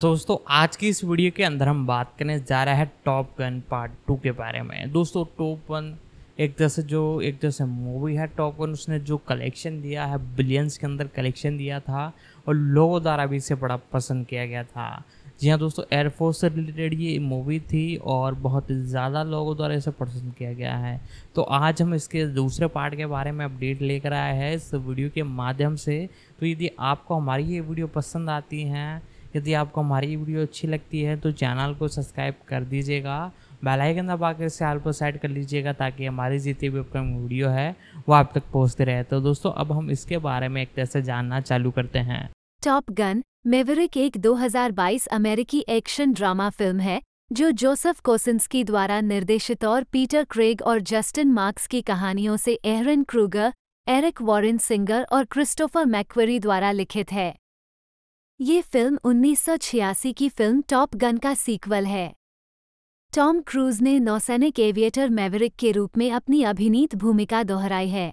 तो दोस्तों आज की इस वीडियो के अंदर हम बात करने जा रहे हैं टॉप गन पार्ट टू के बारे में दोस्तों टॉप वन एक जैसे जो एक जैसे मूवी है टॉप वन उसने जो कलेक्शन दिया है बिलियंस के अंदर कलेक्शन दिया था और लोगों द्वारा भी इसे बड़ा पसंद किया गया था जी हाँ दोस्तों एयरफोर्स से रिलेटेड ये मूवी थी और बहुत ज़्यादा लोगों द्वारा इसे पसंद किया गया है तो आज हम इसके दूसरे पार्ट के बारे में अपडेट लेकर आए हैं इस वीडियो के माध्यम से तो यदि आपको हमारी ये वीडियो पसंद आती हैं यदि आपको हमारी वीडियो अच्छी लगती है तो चैनल को सब्सक्राइब कर दीजिएगा बेल आइकन दबा कर आल को सेट कर लीजिएगा ताकि हमारी जितनी भी अपकमिंग वीडियो है वो आप तक पहुँचते रहे तो दोस्तों अब हम इसके बारे में एक तरह से जानना चालू करते हैं टॉप गन मेवरिक एक 2022 अमेरिकी एक्शन ड्रामा फिल्म है जो जोसेफ कोसिंस्की द्वारा निर्देशित और पीटर क्रेग और जस्टिन मार्क्स की कहानियों से Ehren Kruger Eric Warren Singer और क्रिस्टोफर मैक्वेरी द्वारा लिखित है ये फिल्म उन्नीस की फिल्म टॉप गन का सीक्वल है टॉम क्रूज ने नौसैनिक एविएटर मेवरिक के रूप में अपनी अभिनीत भूमिका दोहराई है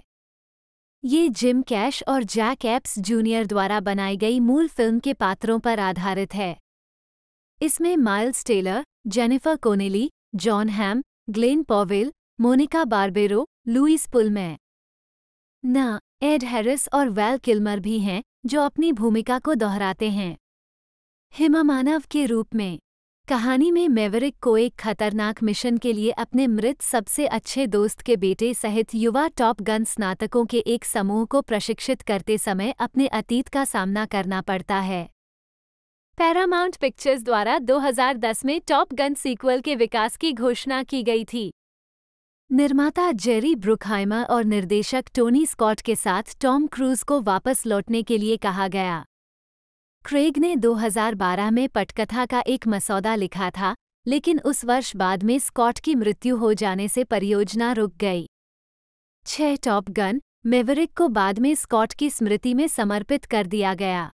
ये जिम कैश और जैक एप्स जूनियर द्वारा बनाई गई मूल फिल्म के पात्रों पर आधारित है इसमें Miles Teller Jennifer Connelly Jon Hamm Glen Powell Monica Barbaro Lewis Pullman Ed Harris और वैल किल्मर भी हैं जो अपनी भूमिका को दोहराते हैं हिमा मानव के रूप में कहानी में मेवरिक को एक खतरनाक मिशन के लिए अपने मृत सबसे अच्छे दोस्त के बेटे सहित युवा टॉप गन स्नातकों के एक समूह को प्रशिक्षित करते समय अपने अतीत का सामना करना पड़ता है पैरामाउंट पिक्चर्स द्वारा 2010 में टॉप गन सीक्वल के विकास की घोषणा की गई थी निर्माता जेरी ब्रुकहाइमर और निर्देशक टोनी स्कॉट के साथ टॉम क्रूज को वापस लौटने के लिए कहा गया क्रेग ने 2012 में पटकथा का एक मसौदा लिखा था लेकिन उस वर्ष बाद में स्कॉट की मृत्यु हो जाने से परियोजना रुक गई छह टॉप गन मेवरिक को बाद में स्कॉट की स्मृति में समर्पित कर दिया गया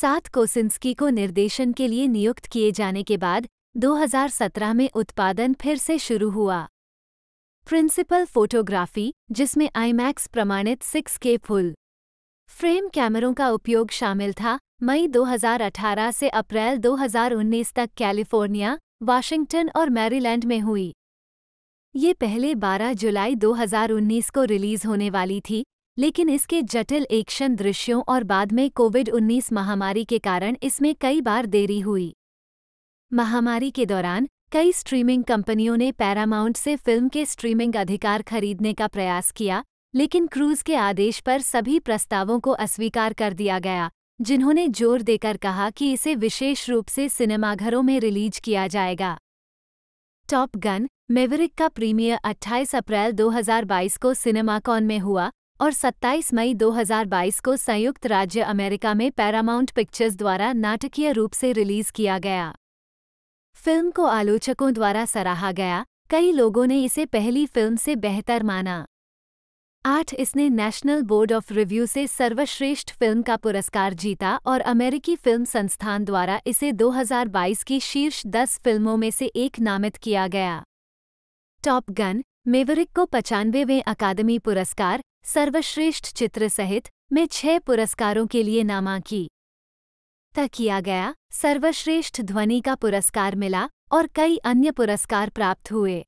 सात कोसिंस्की को निर्देशन के लिए नियुक्त किए जाने के बाद 2017 में उत्पादन फिर से शुरू हुआ प्रिंसिपल फोटोग्राफी जिसमें आईमैक्स प्रमाणित 6K फुल फ्रेम कैमरों का उपयोग शामिल था मई 2018 से अप्रैल 2019 तक कैलिफोर्निया वाशिंगटन और मैरीलैंड में हुई ये पहले 12 जुलाई 2019 को रिलीज होने वाली थी लेकिन इसके जटिल एक्शन दृश्यों और बाद में कोविड 19 महामारी के कारण इसमें कई बार देरी हुई महामारी के दौरान कई स्ट्रीमिंग कंपनियों ने पैरामाउंट से फिल्म के स्ट्रीमिंग अधिकार खरीदने का प्रयास किया लेकिन क्रूज के आदेश पर सभी प्रस्तावों को अस्वीकार कर दिया गया जिन्होंने जोर देकर कहा कि इसे विशेष रूप से सिनेमाघरों में रिलीज किया जाएगा टॉप गन मेवरिक का प्रीमियर 28 अप्रैल 2022 को सिनेमाकॉन में हुआ और 27 मई 2022 को संयुक्त राज्य अमेरिका में पैरामाउंट पिक्चर्स द्वारा नाटकीय रूप से रिलीज किया गया फिल्म को आलोचकों द्वारा सराहा गया कई लोगों ने इसे पहली फिल्म से बेहतर माना आठ इसने नेशनल बोर्ड ऑफ रिव्यू से सर्वश्रेष्ठ फिल्म का पुरस्कार जीता और अमेरिकी फिल्म संस्थान द्वारा इसे 2022 की शीर्ष दस फिल्मों में से एक नामित किया गया टॉप गन मेवरिक को पचानवेवें अकादमी पुरस्कार सर्वश्रेष्ठ चित्र सहित में छह पुरस्कारों के लिए नामांकी तय किया गया सर्वश्रेष्ठ ध्वनि का पुरस्कार मिला और कई अन्य पुरस्कार प्राप्त हुए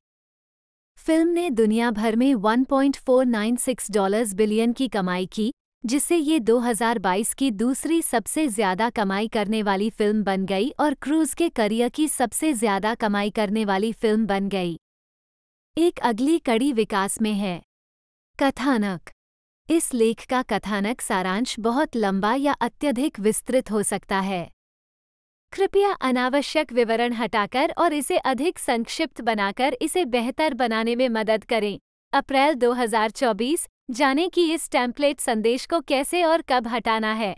फिल्म ने दुनिया भर में 1.496 डॉलर्स बिलियन की कमाई की जिससे ये 2022 की दूसरी सबसे ज्यादा कमाई करने वाली फिल्म बन गई और क्रूज के करियर की सबसे ज्यादा कमाई करने वाली फिल्म बन गई एक अगली कड़ी विकास में है कथानक इस लेख का कथानक सारांश बहुत लंबा या अत्यधिक विस्तृत हो सकता है कृपया अनावश्यक विवरण हटाकर और इसे अधिक संक्षिप्त बनाकर इसे बेहतर बनाने में मदद करें अप्रैल 2024 जानें कि इस टेम्पलेट संदेश को कैसे और कब हटाना है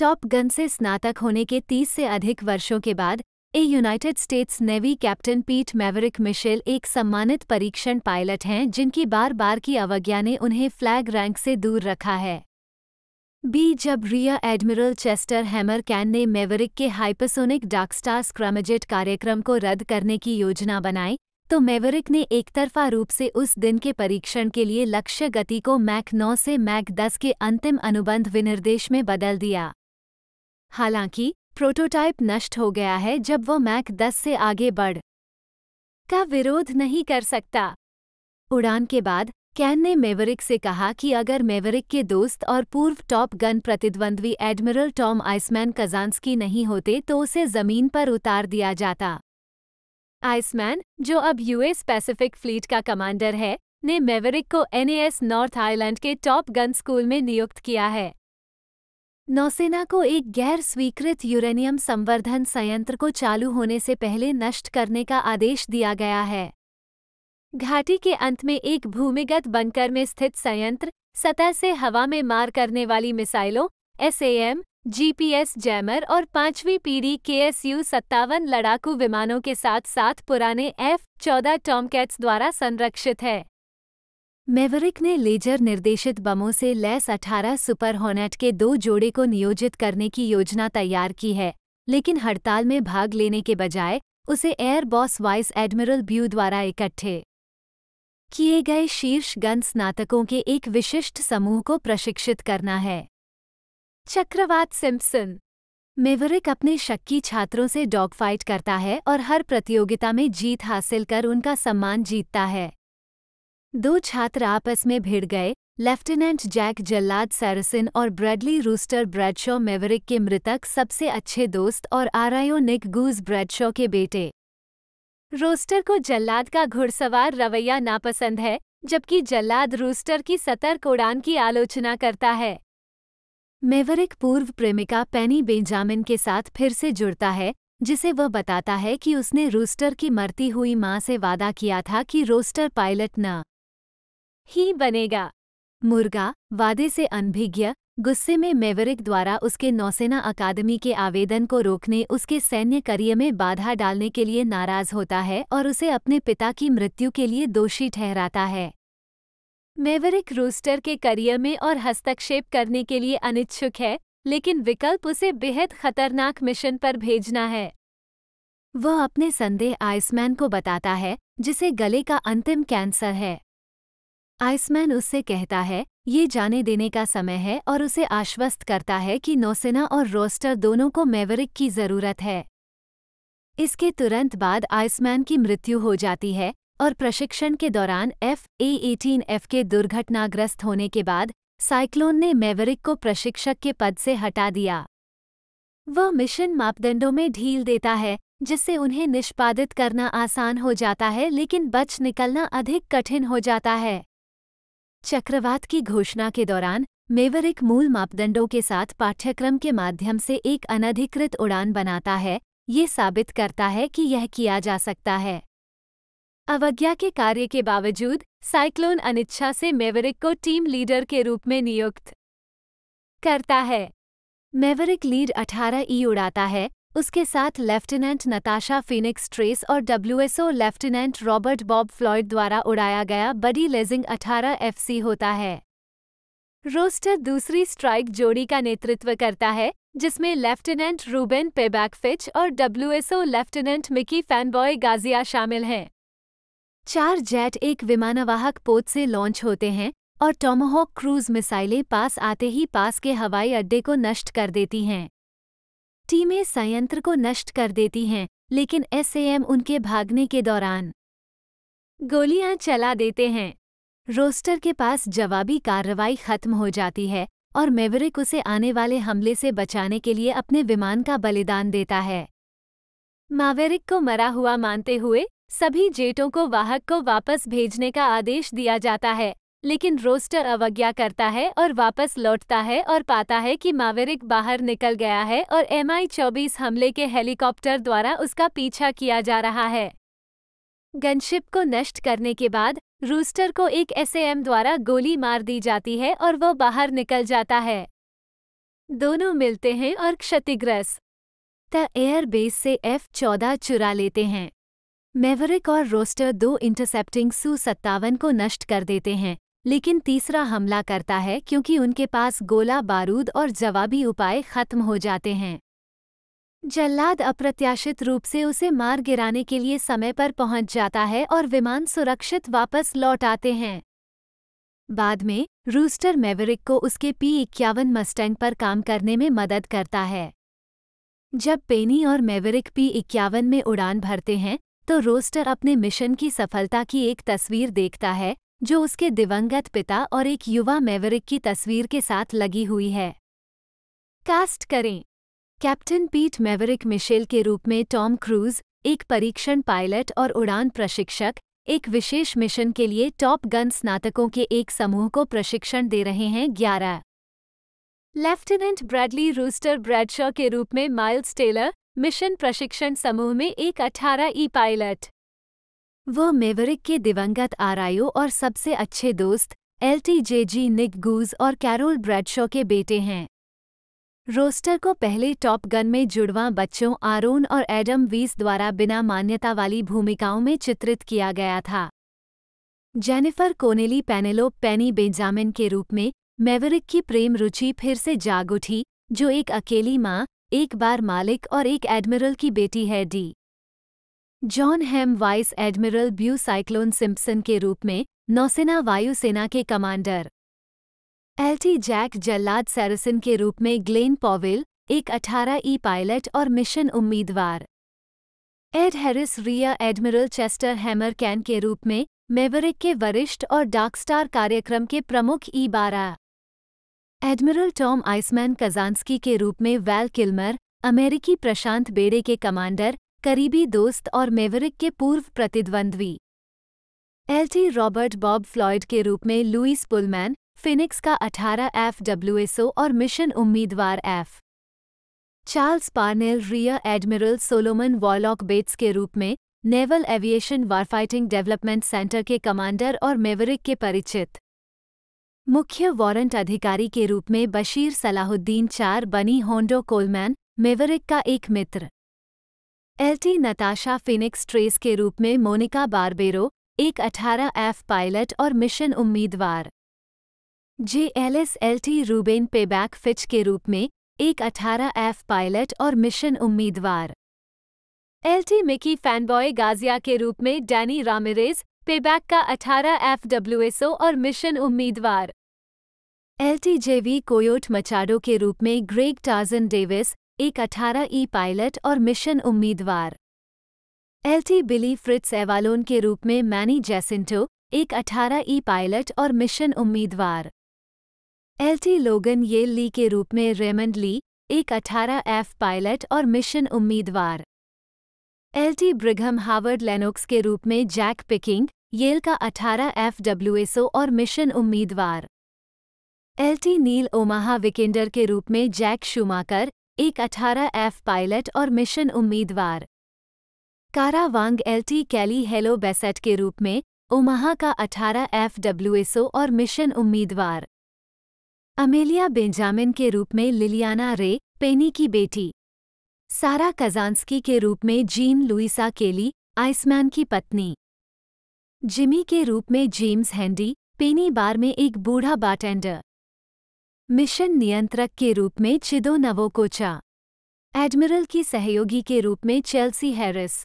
टॉप गन से स्नातक होने के 30 से अधिक वर्षों के बाद a United States Navy captain Pete Maverick Mitchell एक सम्मानित परीक्षण पायलट हैं जिनकी बार बार की अवज्ञा ने उन्हें फ्लैग रैंक से दूर रखा है बी जब rear admiral Chester Hammer Cain ने मेवरिक के हाइपरसोनिक डार्कस्टार स्क्रमजेट कार्यक्रम को रद्द करने की योजना बनाई तो मेवरिक ने एकतरफा रूप से उस दिन के परीक्षण के लिए लक्ष्य गति को मैक 9 से मैक 10 के अंतिम अनुबंध विनिर्देश में बदल दिया हालांकि प्रोटोटाइप नष्ट हो गया है जब वह मैक 10 से आगे बढ़ का विरोध नहीं कर सकता उड़ान के बाद कैन ने मेवरिक से कहा कि अगर मेवरिक के दोस्त और पूर्व टॉप गन प्रतिद्वंद्वी एडमिरल टॉम आइसमैन कजांस्की नहीं होते तो उसे जमीन पर उतार दिया जाता आइसमैन जो अब यूएस पैसिफिक फ्लीट का कमांडर है ने मेवरिक को एनएएस नॉर्थ आइलैंड के टॉप गन स्कूल में नियुक्त किया है नौसेना को एक गैर स्वीकृत यूरेनियम संवर्धन संयंत्र को चालू होने से पहले नष्ट करने का आदेश दिया गया है घाटी के अंत में एक भूमिगत बंकर में स्थित संयंत्र सतह से हवा में मार करने वाली मिसाइलों एसएएम, जीपीएस जैमर और पांचवी पीढ़ी के एस सत्तावन लड़ाकू विमानों के साथ साथ पुराने एफ चौदह टॉमकैट्स द्वारा संरक्षित है मेवरिक ने लेजर निर्देशित बमों से लैस 18 सुपर हॉनेट के दो जोड़े को नियोजित करने की योजना तैयार की है लेकिन हड़ताल में भाग लेने के बजाय उसे एयरबॉस वाइस एडमिरल ब्यू द्वारा इकट्ठे किए गए शीर्ष गन स्नातकों के एक विशिष्ट समूह को प्रशिक्षित करना है चक्रवात सिम्पसन मेवरिक अपने शक्की छात्रों से डॉगफाइट करता है और हर प्रतियोगिता में जीत हासिल कर उनका सम्मान जीतता है दो छात्र आपस में भिड़ गए लेफ्टिनेंट जैक जल्लाद सैरसिन और ब्रैडली रूस्टर ब्रैडशॉ मेवरिक के मृतक सबसे अच्छे दोस्त और आरायो निक गूज ब्रैडशॉ के बेटे रोस्टर को जल्लाद का घुड़सवार रवैया नापसंद है जबकि जल्लाद रूस्टर की सतर्क उड़ान की आलोचना करता है मेवरिक पूर्व प्रेमिका पैनी बेंजामिन के साथ फिर से जुड़ता है जिसे वह बताता है कि उसने रूस्टर की मरती हुई माँ से वादा किया था कि रोस्टर पायलट न ही बनेगा मुर्गा वादे से अनभिज्ञ गुस्से में मेवरिक द्वारा उसके नौसेना अकादमी के आवेदन को रोकने उसके सैन्य करियर में बाधा डालने के लिए नाराज होता है और उसे अपने पिता की मृत्यु के लिए दोषी ठहराता है मेवरिक रूस्टर के करियर में और हस्तक्षेप करने के लिए अनिच्छुक है लेकिन विकल्प उसे बेहद खतरनाक मिशन पर भेजना है वह अपने संदेह आइसमैन को बताता है जिसे गले का अंतिम कैंसर है आइसमैन उससे कहता है ये जाने देने का समय है और उसे आश्वस्त करता है कि नौसेना और रोस्टर दोनों को मेवरिक की जरूरत है इसके तुरंत बाद आइसमैन की मृत्यु हो जाती है और प्रशिक्षण के दौरान एफ ए एटीन एफ के दुर्घटनाग्रस्त होने के बाद साइक्लोन ने मेवरिक को प्रशिक्षक के पद से हटा दिया वह मिशन मापदंडों में ढील देता है जिससे उन्हें निष्पादित करना आसान हो जाता है लेकिन बच निकलना अधिक कठिन हो जाता है चक्रवात की घोषणा के दौरान मेवरिक मूल मापदंडों के साथ पाठ्यक्रम के माध्यम से एक अनधिकृत उड़ान बनाता है ये साबित करता है कि यह किया जा सकता है अवज्ञा के कार्य के बावजूद साइक्लोन अनिच्छा से मेवरिक को टीम लीडर के रूप में नियुक्त करता है मेवरिक लीड 18 ई उड़ाता है उसके साथ लेफ्टिनेंट नताशा फिनिक्स ट्रेस और WSO lieutenant Robert Bob Floyd द्वारा उड़ाया गया बडी लेजिंग 18 एफसी होता है रोस्टर दूसरी स्ट्राइक जोड़ी का नेतृत्व करता है जिसमें लेफ्टिनेंट रूबेन पेबैक फिच और डब्ल्यूएसओ लेफ्टिनेंट मिकी फैनबॉय गाजिया शामिल हैं चार जेट एक विमानवाहक पोत से लॉन्च होते हैं और टॉमोहॉक क्रूज मिसाइलें पास आते ही पास के हवाई अड्डे को नष्ट कर देती हैं टीमें संयंत्र को नष्ट कर देती हैं लेकिन एसएएम उनके भागने के दौरान गोलियां चला देते हैं रोस्टर के पास जवाबी कार्रवाई खत्म हो जाती है और मेवरिक उसे आने वाले हमले से बचाने के लिए अपने विमान का बलिदान देता है मावेरिक को मरा हुआ मानते हुए सभी जेटों को वाहक को वापस भेजने का आदेश दिया जाता है लेकिन रोस्टर अवज्ञा करता है और वापस लौटता है और पाता है कि मावेरिक बाहर निकल गया है और एम आई चौबीस हमले के हेलीकॉप्टर द्वारा उसका पीछा किया जा रहा है गनशिप को नष्ट करने के बाद रूस्टर को एक एसएएम द्वारा गोली मार दी जाती है और वह बाहर निकल जाता है दोनों मिलते हैं और क्षतिग्रस्त द एयरबेस से एफ चौदह चुरा लेते हैं मेवरिक और रोस्टर दो इंटरसेप्टिंग सू सत्तावन को नष्ट कर देते हैं लेकिन तीसरा हमला करता है क्योंकि उनके पास गोला बारूद और जवाबी उपाय खत्म हो जाते हैं जल्लाद अप्रत्याशित रूप से उसे मार गिराने के लिए समय पर पहुंच जाता है और विमान सुरक्षित वापस लौट आते हैं बाद में रूस्टर मेवरिक को उसके पी इक्यावन मस्टैंग पर काम करने में मदद करता है जब पेनी और मेवरिक पी इक्यावन में उड़ान भरते हैं तो रोस्टर अपने मिशन की सफलता की एक तस्वीर देखता है जो उसके दिवंगत पिता और एक युवा मेवरिक की तस्वीर के साथ लगी हुई है कास्ट करें कैप्टन पीट मेवरिक मिशेल के रूप में टॉम क्रूज एक परीक्षण पायलट और उड़ान प्रशिक्षक एक विशेष मिशन के लिए टॉप गन स्नातकों के एक समूह को प्रशिक्षण दे रहे हैं ग्यारह लेफ्टिनेंट ब्रैडली रूस्टर ब्रैडशॉ के रूप में माइल्स टेलर मिशन प्रशिक्षण समूह में एक अठारह ई पायलट वह मेवरिक के दिवंगत आरआईओ और सबसे अच्छे दोस्त एलटीजेजी निक गूज और कैरोल ब्रैडशॉ के बेटे हैं रोस्टर को पहले टॉप गन में जुड़वा बच्चों आरोन और एडम वीस द्वारा बिना मान्यता वाली भूमिकाओं में चित्रित किया गया था जेनिफर कोनेली पैनेलो पेनी बेंजामिन के रूप में मेवरिक की प्रेम रुचि फिर से जाग उठी जो एक अकेली माँ एक बार मालिक और एक एडमिरल की बेटी है डी Jon Hamm vice admiral Beau Cyclone Simpson के रूप में नौसेना वायुसेना के कमांडर एल्टी जैक जल्लाद सैरसन के रूप में ग्लेन पॉविल एक 18 ई पायलट और मिशन उम्मीदवार Ed Harris rear admiral Chester Hammer Cain के रूप में मेवरिक के वरिष्ठ और डार्कस्टार कार्यक्रम के प्रमुख ई बारह एडमिरल टॉम आइसमैन कजांस्की के रूप में वैल किल्मर अमेरिकी प्रशांत बेड़े के कमांडर करीबी दोस्त और मेवरिक के पूर्व प्रतिद्वंद्वी एलटी रॉबर्ट बॉब फ्लॉयड के रूप में लुईस पुलमैन फिनिक्स का 18 एफ डब्ल्यूएसओ और मिशन उम्मीदवार F Charles Parnell rear admiral Solomon Warlock Bates के रूप में naval aviation warfighting development center के कमांडर और मेवरिक के परिचित मुख्य वारंट अधिकारी के रूप में बशीर सलाहुद्दीन चार बनी होंडो कोलमैन मेवरिक का एक मित्र एलटी नताशा फिनिक्स ट्रेस के रूप में मोनिका बारबेरो एक 18 एफ पायलट और मिशन उम्मीदवार J LT Reuben Payback Fitch के रूप में एक 18 एफ पायलट और मिशन उम्मीदवार एलटी मिकी फैनबॉय गाजिया के रूप में डैनी रामिरेज पेबैक का 18 एफ डब्ल्यूएसओ और मिशन उम्मीदवार एलटी जेवी कोयोट मचाडो के रूप में ग्रेग टार्जन डेविस एक 18 ई पायलट और मिशन उम्मीदवार एलटी बिली फ्रिट्स एवालोन के रूप में मैनी जैसिंटो एक 18 ई पायलट और मिशन उम्मीदवार एलटी लोगन येल ली के रूप में रेमंड ली एक 18 एफ पायलट और मिशन उम्मीदवार एलटी ब्रिघम हावर्ड लेनोक्स के रूप में जैक पिकिंग येल का 18 एफ डब्ल्यूएसओ और मिशन उम्मीदवार एलटी नील ओमाहा विकेंडर के रूप में जैक शुमाकर एक 18 एफ पायलट और मिशन उम्मीदवार कारा वांग एलटी कैली हेलो बेसेट के रूप में ओमाहा का 18 एफ डब्ल्यूएसओ और मिशन उम्मीदवार अमेलिया बेंजामिन के रूप में लिलियाना रे पेनी की बेटी सारा कजांस्की के रूप में जीन लुइसा केली आइसमैन की पत्नी जिमी के रूप में जेम्स हैंडी पेनी बार में एक बूढ़ा बाटेंडर मिशन नियंत्रक के रूप में चिदो नवोकोचा एडमिरल की सहयोगी के रूप में चेल्सी हैरिस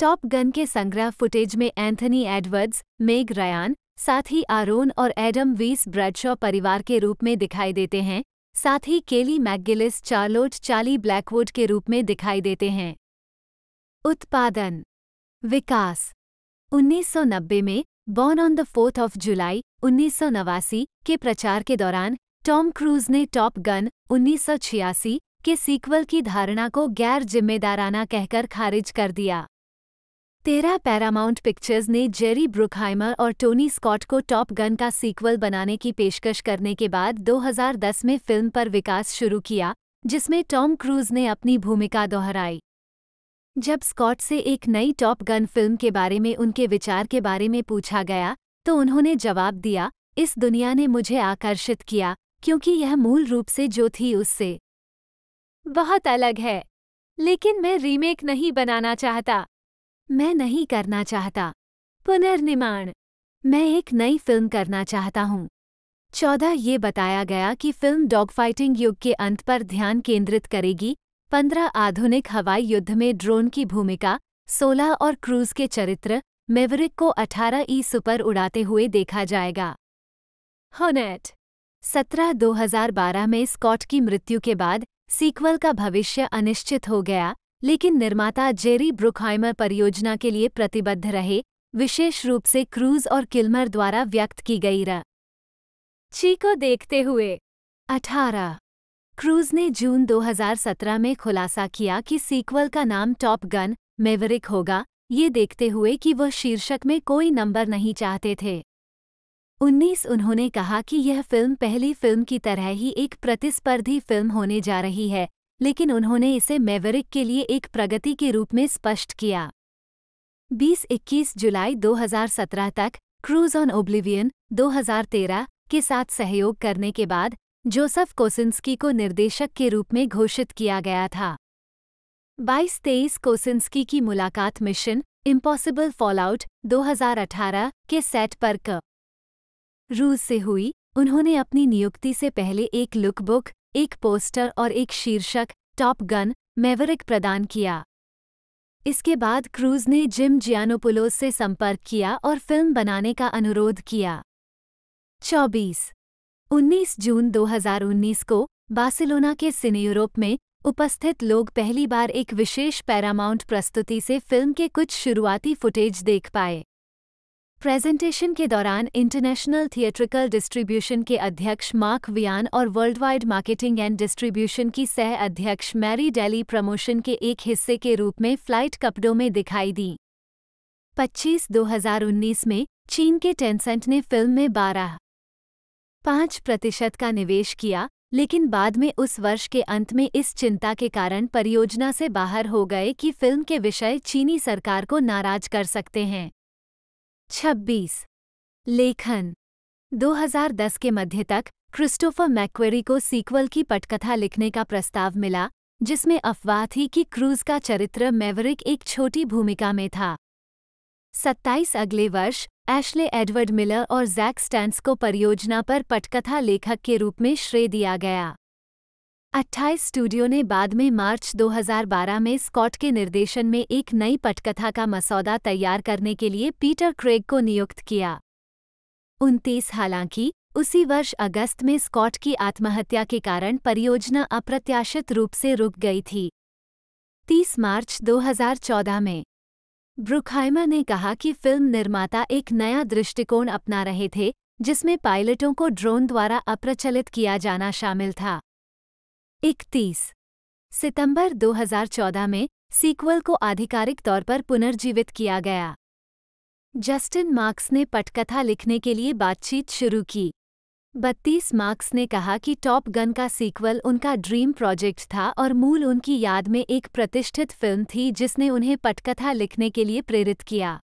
टॉप गन के संग्रह फुटेज में एंथनी एडवर्ड्स मेग रयान साथ ही आरोन और एडम वीस ब्रैडशॉ परिवार के रूप में दिखाई देते हैं साथ ही केली मैगिलिस चार्लोट चाली ब्लैकवुड के रूप में दिखाई देते हैं उत्पादन विकास 1990 में Born on the Fourth of July उन्नीस के प्रचार के दौरान टॉम क्रूज ने टॉप गन उन्नीस के सीक्वल की धारणा को गैर जिम्मेदाराना कहकर खारिज कर दिया तेरह पैरामाउंट पिक्चर्स ने जेरी ब्रुकहाइमर और टोनी स्कॉट को टॉप गन का सीक्वल बनाने की पेशकश करने के बाद 2010 में फिल्म पर विकास शुरू किया जिसमें टॉम क्रूज ने अपनी भूमिका दोहराई जब स्कॉट से एक नई टॉप गन फिल्म के बारे में उनके विचार के बारे में पूछा गया तो उन्होंने जवाब दिया इस दुनिया ने मुझे आकर्षित किया क्योंकि यह मूल रूप से जो थी उससे बहुत अलग है लेकिन मैं रीमेक नहीं बनाना चाहता मैं नहीं करना चाहता पुनर्निर्माण मैं एक नई फिल्म करना चाहता हूँ चौदह ये बताया गया कि फिल्म डॉग फाइटिंग युग के अंत पर ध्यान केंद्रित करेगी पंद्रह आधुनिक हवाई युद्ध में ड्रोन की भूमिका सोलह और क्रूज के चरित्र मेवरिक को अठारह ई सुपर उड़ाते हुए देखा जाएगा होनेट सत्रह 2012 में स्कॉट की मृत्यु के बाद सीक्वल का भविष्य अनिश्चित हो गया लेकिन निर्माता जेरी ब्रुकहाइमर परियोजना के लिए प्रतिबद्ध रहे विशेष रूप से क्रूज और किल्मर द्वारा व्यक्त की गई र ची को देखते हुए 18 क्रूज ने जून 2017 में खुलासा किया कि सीक्वल का नाम टॉप गन मेवरिक होगा ये देखते हुए कि वह शीर्षक में कोई नंबर नहीं चाहते थे उन्नीस उन्होंने कहा कि यह फिल्म पहली फिल्म की तरह ही एक प्रतिस्पर्धी फिल्म होने जा रही है लेकिन उन्होंने इसे मेवरिक के लिए एक प्रगति के रूप में स्पष्ट किया 20-21 जुलाई 2017 तक क्रूज ऑन ओब्लिवियन 2013 के साथ सहयोग करने के बाद जोसेफ कोसिंस्की को निर्देशक के रूप में घोषित किया गया था 22-23 कोसिंस्की की मुलाकात मिशन इम्पॉसिबल फॉलआउट 2018 के सेट पर क रूस से हुई उन्होंने अपनी नियुक्ति से पहले एक लुकबुक एक पोस्टर और एक शीर्षक टॉप गन मेवरिक प्रदान किया इसके बाद क्रूज ने जिम जियानोपुलोस से संपर्क किया और फिल्म बनाने का अनुरोध किया 24. 19 जून 2019 को बार्सिलोना के सिने यूरोप में उपस्थित लोग पहली बार एक विशेष पैरामाउंट प्रस्तुति से फिल्म के कुछ शुरुआती फुटेज देख पाए प्रेजेंटेशन के दौरान इंटरनेशनल थिएट्रिकल डिस्ट्रीब्यूशन के अध्यक्ष मार्क वियान और वर्ल्डवाइड मार्केटिंग एंड डिस्ट्रीब्यूशन की सह अध्यक्ष मैरी डेली प्रमोशन के एक हिस्से के रूप में फ्लाइट कपड़ों में दिखाई दी 25 2019 में चीन के टेंसेंट ने फिल्म में बारह पाँच प्रतिशत का निवेश किया लेकिन बाद में उस वर्ष के अंत में इस चिंता के कारण परियोजना से बाहर हो गए कि फिल्म के विषय चीनी सरकार को नाराज कर सकते हैं छब्बीस लेखन 2010 के मध्य तक क्रिस्टोफर मैक्वेरी को सीक्वल की पटकथा लिखने का प्रस्ताव मिला जिसमें अफवाह थी कि क्रूज का चरित्र मेवरिक एक छोटी भूमिका में था 27 अगले वर्ष एशले एडवर्ड मिलर और जैक स्टैंड्स को परियोजना पर पटकथा लेखक के रूप में श्रेय दिया गया अट्ठाईस स्टूडियो ने बाद में मार्च 2012 में स्कॉट के निर्देशन में एक नई पटकथा का मसौदा तैयार करने के लिए पीटर क्रेग को नियुक्त किया उनतीस हालांकि उसी वर्ष अगस्त में स्कॉट की आत्महत्या के कारण परियोजना अप्रत्याशित रूप से रुक गई थी 30 मार्च 2014 में ब्रुखाइमा ने कहा कि फिल्म निर्माता एक नया दृष्टिकोण अपना रहे थे जिसमें पायलटों को ड्रोन द्वारा अप्रचलित किया जाना शामिल था इकतीस सितंबर 2014 में सीक्वल को आधिकारिक तौर पर पुनर्जीवित किया गया जस्टिन मार्क्स ने पटकथा लिखने के लिए बातचीत शुरू की 32 मार्क्स ने कहा कि टॉप गन का सीक्वल उनका ड्रीम प्रोजेक्ट था और मूल उनकी याद में एक प्रतिष्ठित फिल्म थी जिसने उन्हें पटकथा लिखने के लिए प्रेरित किया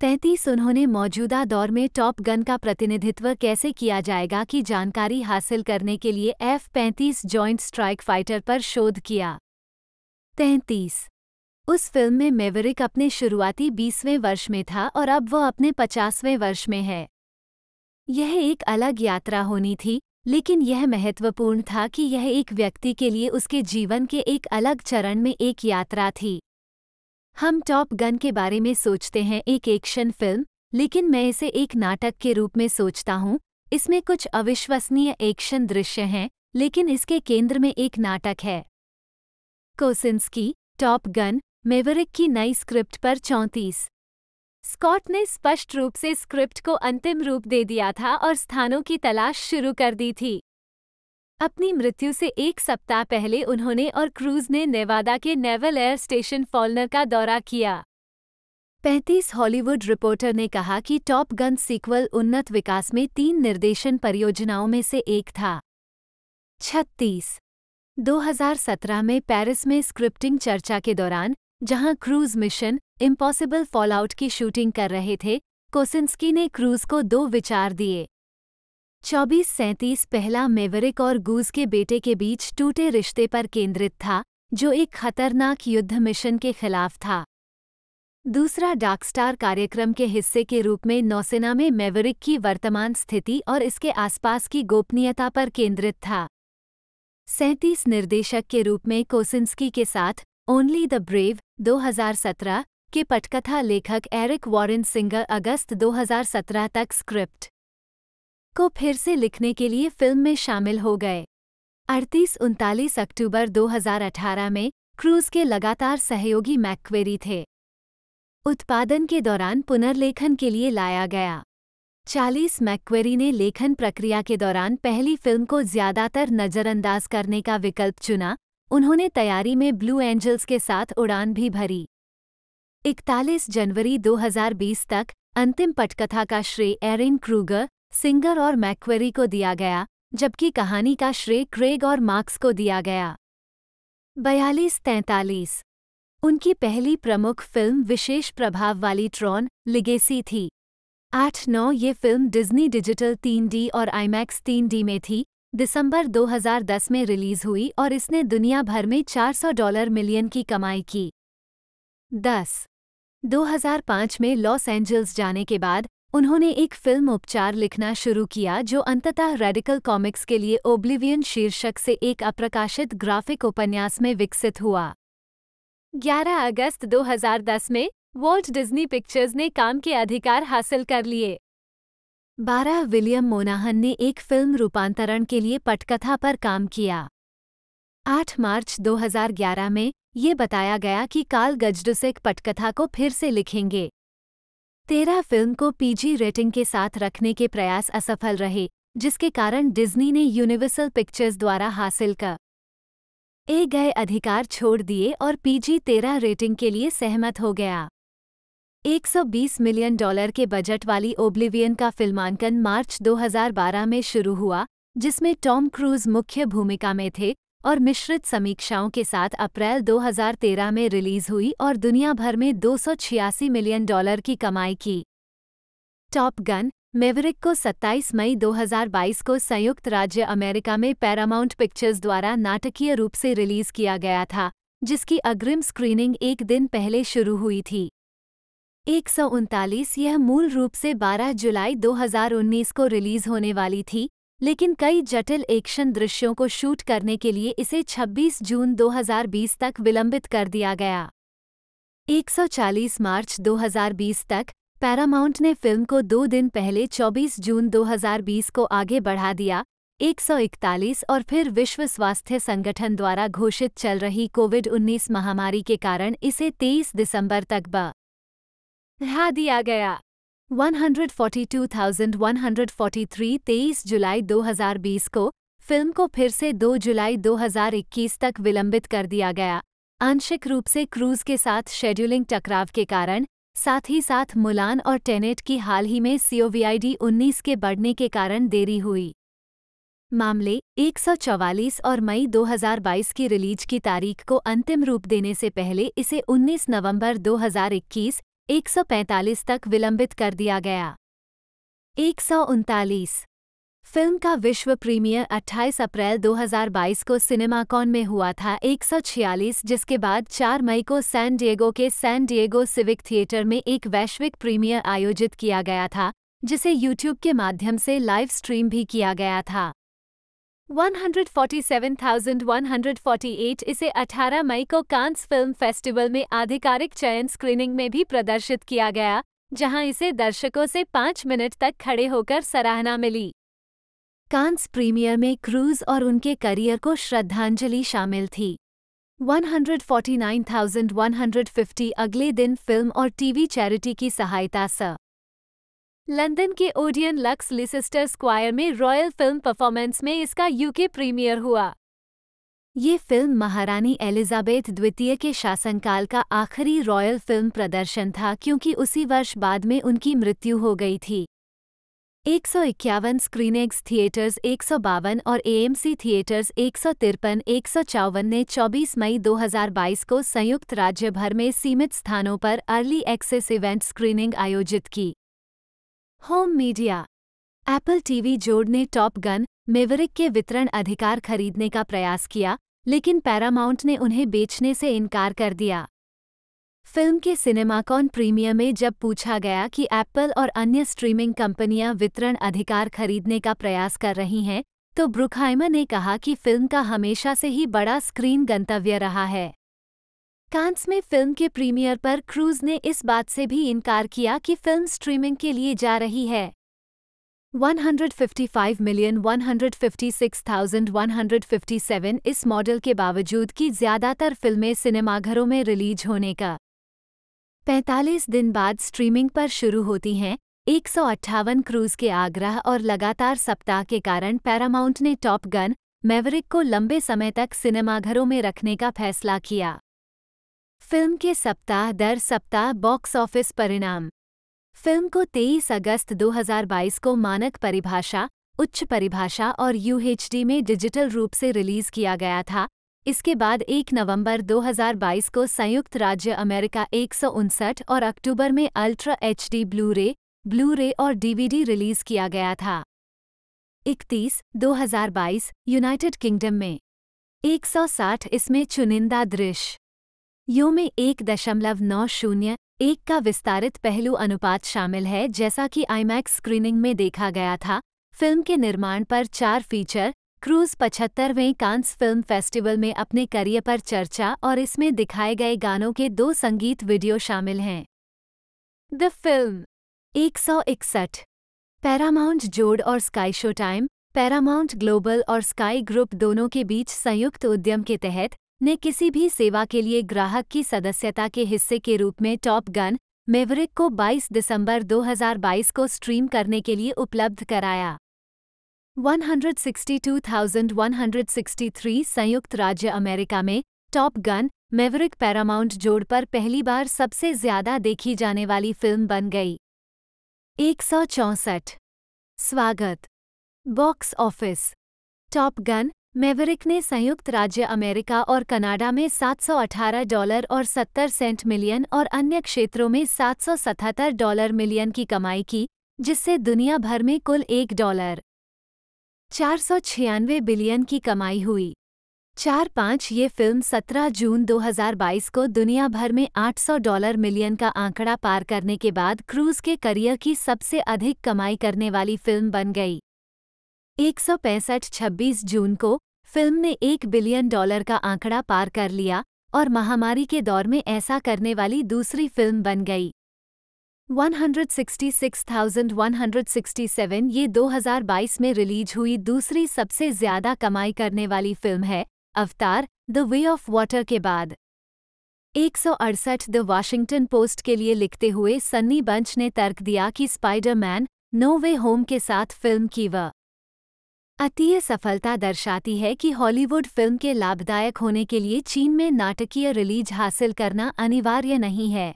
तैतीस उन्होंने मौजूदा दौर में टॉप गन का प्रतिनिधित्व कैसे किया जाएगा की जानकारी हासिल करने के लिए एफ पैंतीस ज्वाइंट स्ट्राइक फाइटर पर शोध किया तैंतीस उस फिल्म में मेवरिक अपने शुरुआती बीसवें वर्ष में था और अब वह अपने पचासवें वर्ष में है यह एक अलग यात्रा होनी थी लेकिन यह महत्वपूर्ण था कि यह एक व्यक्ति के लिए उसके जीवन के एक अलग चरण में एक यात्रा थी हम टॉप गन के बारे में सोचते हैं एक एक्शन फिल्म लेकिन मैं इसे एक नाटक के रूप में सोचता हूँ इसमें कुछ अविश्वसनीय एक्शन दृश्य हैं लेकिन इसके केंद्र में एक नाटक है कोसिंस्की टॉप गन मेवरिक की नई स्क्रिप्ट पर चौंतीस स्कॉट ने स्पष्ट रूप से स्क्रिप्ट को अंतिम रूप दे दिया था और स्थानों की तलाश शुरू कर दी थी अपनी मृत्यु से एक सप्ताह पहले उन्होंने और क्रूज ने नेवादा के नेवल एयर स्टेशन फॉलनर का दौरा किया पैंतीस हॉलीवुड रिपोर्टर ने कहा कि टॉप गन सीक्वल उन्नत विकास में तीन निर्देशन परियोजनाओं में से एक था छत्तीस 2017 में पेरिस में स्क्रिप्टिंग चर्चा के दौरान जहां क्रूज मिशन इम्पॉसिबल फॉलआउट की शूटिंग कर रहे थे कोसिंस्की ने क्रूज को दो विचार दिए चौबीस सैंतीस पहला मेवरिक और गूज के बेटे के बीच टूटे रिश्ते पर केंद्रित था जो एक खतरनाक युद्ध मिशन के खिलाफ था दूसरा डार्कस्टार कार्यक्रम के हिस्से के रूप में नौसेना में मेवरिक की वर्तमान स्थिति और इसके आसपास की गोपनीयता पर केंद्रित था सैंतीस निर्देशक के रूप में कोसिंस्की के साथ ओनली द ब्रेव 2017 के पटकथा लेखक एरिक वॉरेन सिंगर अगस्त 2017 तक स्क्रिप्ट को फिर से लिखने के लिए फिल्म में शामिल हो गए अड़तीस उनतालीस अक्टूबर 2018 में क्रूज के लगातार सहयोगी मैक्वेरी थे उत्पादन के दौरान पुनर्लेखन के लिए लाया गया चालीस मैक्वेरी ने लेखन प्रक्रिया के दौरान पहली फिल्म को ज्यादातर नज़रअंदाज करने का विकल्प चुना उन्होंने तैयारी में ब्लू एंजल्स के साथ उड़ान भी भरी 41 जनवरी 2020 तक अंतिम पटकथा का श्रेय एरिन क्रूगर सिंगर और मैक्वेरी को दिया गया जबकि कहानी का श्रेय क्रेग और मार्क्स को दिया गया बयालीस तैंतालीस उनकी पहली प्रमुख फिल्म विशेष प्रभाव वाली ट्रॉन लिगेसी थी आठ नौ ये फिल्म डिज्नी डिजिटल तीन डी और आईमैक्स तीन डी में थी दिसंबर 2010 में रिलीज हुई और इसने दुनिया भर में 400 डॉलर मिलियन की कमाई की दस 2005 में लॉस एंजल्स जाने के बाद उन्होंने एक फिल्म उपचार लिखना शुरू किया जो अंततः रेडिकल कॉमिक्स के लिए ओब्लिवियन शीर्षक से एक अप्रकाशित ग्राफिक उपन्यास में विकसित हुआ 11 अगस्त 2010 में वॉल्ट डिज्नी पिक्चर्स ने काम के अधिकार हासिल कर लिए बारह विलियम मोनाहन ने एक फिल्म रूपांतरण के लिए पटकथा पर काम किया 8 मार्च 2011 में ये बताया गया कि काल गजडुसेक पटकथा को फिर से लिखेंगे तेरह फिल्म को पीजी रेटिंग के साथ रखने के प्रयास असफल रहे जिसके कारण डिज्नी ने यूनिवर्सल पिक्चर्स द्वारा हासिल कर ए गए अधिकार छोड़ दिए और पीजी तेरह रेटिंग के लिए सहमत हो गया 120 मिलियन डॉलर के बजट वाली ओब्लिवियन का फिल्मांकन मार्च 2012 में शुरू हुआ जिसमें टॉम क्रूज मुख्य भूमिका में थे और मिश्रित समीक्षाओं के साथ अप्रैल 2013 में रिलीज हुई और दुनिया भर में दो मिलियन डॉलर की कमाई की टॉप गन मेवरिक को 27 मई 2022 को संयुक्त राज्य अमेरिका में पैरामाउंट पिक्चर्स द्वारा नाटकीय रूप से रिलीज किया गया था जिसकी अग्रिम स्क्रीनिंग एक दिन पहले शुरू हुई थी एक यह मूल रूप से 12 जुलाई 2019 को रिलीज होने वाली थी लेकिन कई जटिल एक्शन दृश्यों को शूट करने के लिए इसे 26 जून 2020 तक विलंबित कर दिया गया 140 मार्च 2020 तक पैरामाउंट ने फिल्म को दो दिन पहले 24 जून 2020 को आगे बढ़ा दिया 141 और फिर विश्व स्वास्थ्य संगठन द्वारा घोषित चल रही कोविड 19 महामारी के कारण इसे 23 दिसंबर तक बढ़ा दिया गया 142,143 तेईस जुलाई 2020 को फिल्म को फिर से 2 जुलाई 2021 तक विलंबित कर दिया गया आंशिक रूप से क्रूज के साथ शेड्यूलिंग टकराव के कारण साथ ही साथ मुलान और टेनेट की हाल ही में सीओवीआईडी 19 के बढ़ने के कारण देरी हुई मामले 144 और मई 2022 की रिलीज की तारीख को अंतिम रूप देने से पहले इसे 19 नवंबर 2021 145 तक विलंबित कर दिया गया एक फिल्म का विश्व प्रीमियर 28 अप्रैल 2022 को सिनेमाकॉन में हुआ था 146 जिसके बाद 4 मई को सैन डिएगो के सैन डिएगो सिविक थिएटर में एक वैश्विक प्रीमियर आयोजित किया गया था जिसे यूट्यूब के माध्यम से लाइव स्ट्रीम भी किया गया था 147,148 इसे 18 मई को कांस फिल्म फेस्टिवल में आधिकारिक चयन स्क्रीनिंग में भी प्रदर्शित किया गया जहां इसे दर्शकों से पाँच मिनट तक खड़े होकर सराहना मिली कांस प्रीमियर में क्रूज और उनके करियर को श्रद्धांजलि शामिल थी 149,150 अगले दिन फिल्म और टीवी चैरिटी की सहायता से लंदन के ओडियन लक्स लिसिस्टर स्क्वायर में रॉयल फिल्म परफॉर्मेंस में इसका यूके प्रीमियर हुआ ये फिल्म महारानी एलिजाबेथ द्वितीय के शासनकाल का आखिरी रॉयल फिल्म प्रदर्शन था क्योंकि उसी वर्ष बाद में उनकी मृत्यु हो गई थी एक सौ इक्यावन स्क्रीनेग्स थिएटर्स एक सौ बावन और एएमसी थिएटर्स एक सौ तिरपन एक सौ चौवन ने 24 मई 2022 को संयुक्त राज्य भर में सीमित स्थानों पर अर्ली एक्सेस इवेंट स्क्रीनिंग आयोजित की होम मीडिया एप्पल टीवी जोड़ ने टॉप गन मेवरिक के वितरण अधिकार खरीदने का प्रयास किया लेकिन पैरामाउंट ने उन्हें बेचने से इनकार कर दिया फिल्म के सिनेमाकॉन प्रीमियम में जब पूछा गया कि एप्पल और अन्य स्ट्रीमिंग कंपनियां वितरण अधिकार खरीदने का प्रयास कर रही हैं तो ब्रुकहाइमर ने कहा कि फिल्म का हमेशा से ही बड़ा स्क्रीन गंतव्य रहा है कांस में फिल्म के प्रीमियर पर क्रूज ने इस बात से भी इनकार किया कि फिल्म स्ट्रीमिंग के लिए जा रही है मिलियन 156,157 इस मॉडल के बावजूद कि ज्यादातर फिल्में सिनेमाघरों में रिलीज होने का 45 दिन बाद स्ट्रीमिंग पर शुरू होती हैं एक क्रूज के आग्रह और लगातार सप्ताह के कारण पैरामाउंट ने टॉप गन मेवरिक को लंबे समय तक सिनेमाघरों में रखने का फैसला किया फिल्म के सप्ताह दर सप्ताह बॉक्स ऑफिस परिणाम फिल्म को 23 अगस्त 2022 को मानक परिभाषा उच्च परिभाषा और यूएचडी में डिजिटल रूप से रिलीज किया गया था इसके बाद 1 नवंबर 2022 को संयुक्त राज्य अमेरिका एक और अक्टूबर में ultra H D Blu ray Blu ray और डीवीडी रिलीज किया गया था 31 2022 यूनाइटेड किंगडम में 160 इसमें चुनिंदा दृश्य यू में एक दशमलव नौ शून्य एक का विस्तारित पहलू अनुपात शामिल है जैसा कि आईमैक्स स्क्रीनिंग में देखा गया था फिल्म के निर्माण पर चार फीचर क्रूज पचहत्तरवें कांस फिल्म फेस्टिवल में अपने करियर पर चर्चा और इसमें दिखाए गए गानों के दो संगीत वीडियो शामिल हैं द फिल्म एक सौ इकसठ पैरामाउंट जोड़ और Sky Showtime Paramount Global और स्काई ग्रुप दोनों के बीच संयुक्त उद्यम के तहत ने किसी भी सेवा के लिए ग्राहक की सदस्यता के हिस्से के रूप में टॉप गन मेवरिक को 22 दिसंबर 2022 को स्ट्रीम करने के लिए उपलब्ध कराया 162,163 संयुक्त राज्य अमेरिका में टॉप गन मेवरिक पैरामाउंट जोड़ पर पहली बार सबसे ज्यादा देखी जाने वाली फिल्म बन गई एक स्वागत box office Top Gun Maverick ने संयुक्त राज्य अमेरिका और कनाडा में 718 डॉलर और 70 सेंट मिलियन और अन्य क्षेत्रों में 777 डॉलर मिलियन की कमाई की जिससे दुनिया भर में कुल एक डॉलर चार सौ छियानवे बिलियन की कमाई हुई चार पाँच ये फिल्म 17 जून 2022 को दुनिया भर में 800 डॉलर मिलियन का आंकड़ा पार करने के बाद क्रूज के करियर की सबसे अधिक कमाई करने वाली फिल्म बन गई एक सौ पैंसठ छब्बीस जून को फिल्म ने एक बिलियन डॉलर का आंकड़ा पार कर लिया और महामारी के दौर में ऐसा करने वाली दूसरी फिल्म बन गई 166,167 ये 2022 में रिलीज हुई दूसरी सबसे ज्यादा कमाई करने वाली फिल्म है अवतार द वे ऑफ वाटर के बाद 168 द वाशिंगटन पोस्ट के लिए लिखते हुए सन्नी बंच ने तर्क दिया कि स्पाइडरमैन नो वे होम के साथ फिल्म की वह अतीय सफलता दर्शाती है कि हॉलीवुड फिल्म के लाभदायक होने के लिए चीन में नाटकीय रिलीज हासिल करना अनिवार्य नहीं है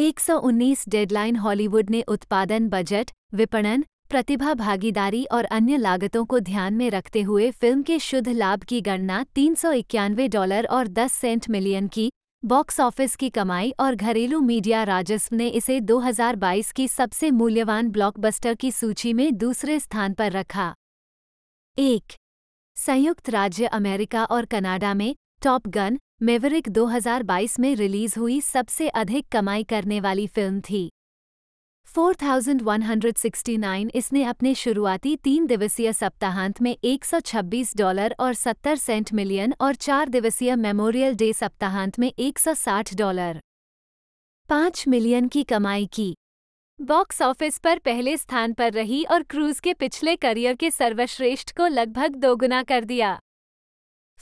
119 डेडलाइन हॉलीवुड ने उत्पादन बजट विपणन प्रतिभा भागीदारी और अन्य लागतों को ध्यान में रखते हुए फिल्म के शुद्ध लाभ की गणना तीन डॉलर और 10 सेंट मिलियन की बॉक्स ऑफिस की कमाई और घरेलू मीडिया राजस्व ने इसे 2022 की सबसे मूल्यवान ब्लॉकबस्टर की सूची में दूसरे स्थान पर रखा एक संयुक्त राज्य अमेरिका और कनाडा में टॉप गन मेवरिक 2022 में रिलीज हुई सबसे अधिक कमाई करने वाली फिल्म थी 4169 इसने अपने शुरुआती तीन दिवसीय सप्ताहांत में 126 डॉलर और 70 सेंट मिलियन और चार दिवसीय मेमोरियल डे सप्ताहांत में 160 डॉलर 5 मिलियन की कमाई की बॉक्स ऑफिस पर पहले स्थान पर रही और क्रूज के पिछले करियर के सर्वश्रेष्ठ को लगभग दोगुना कर दिया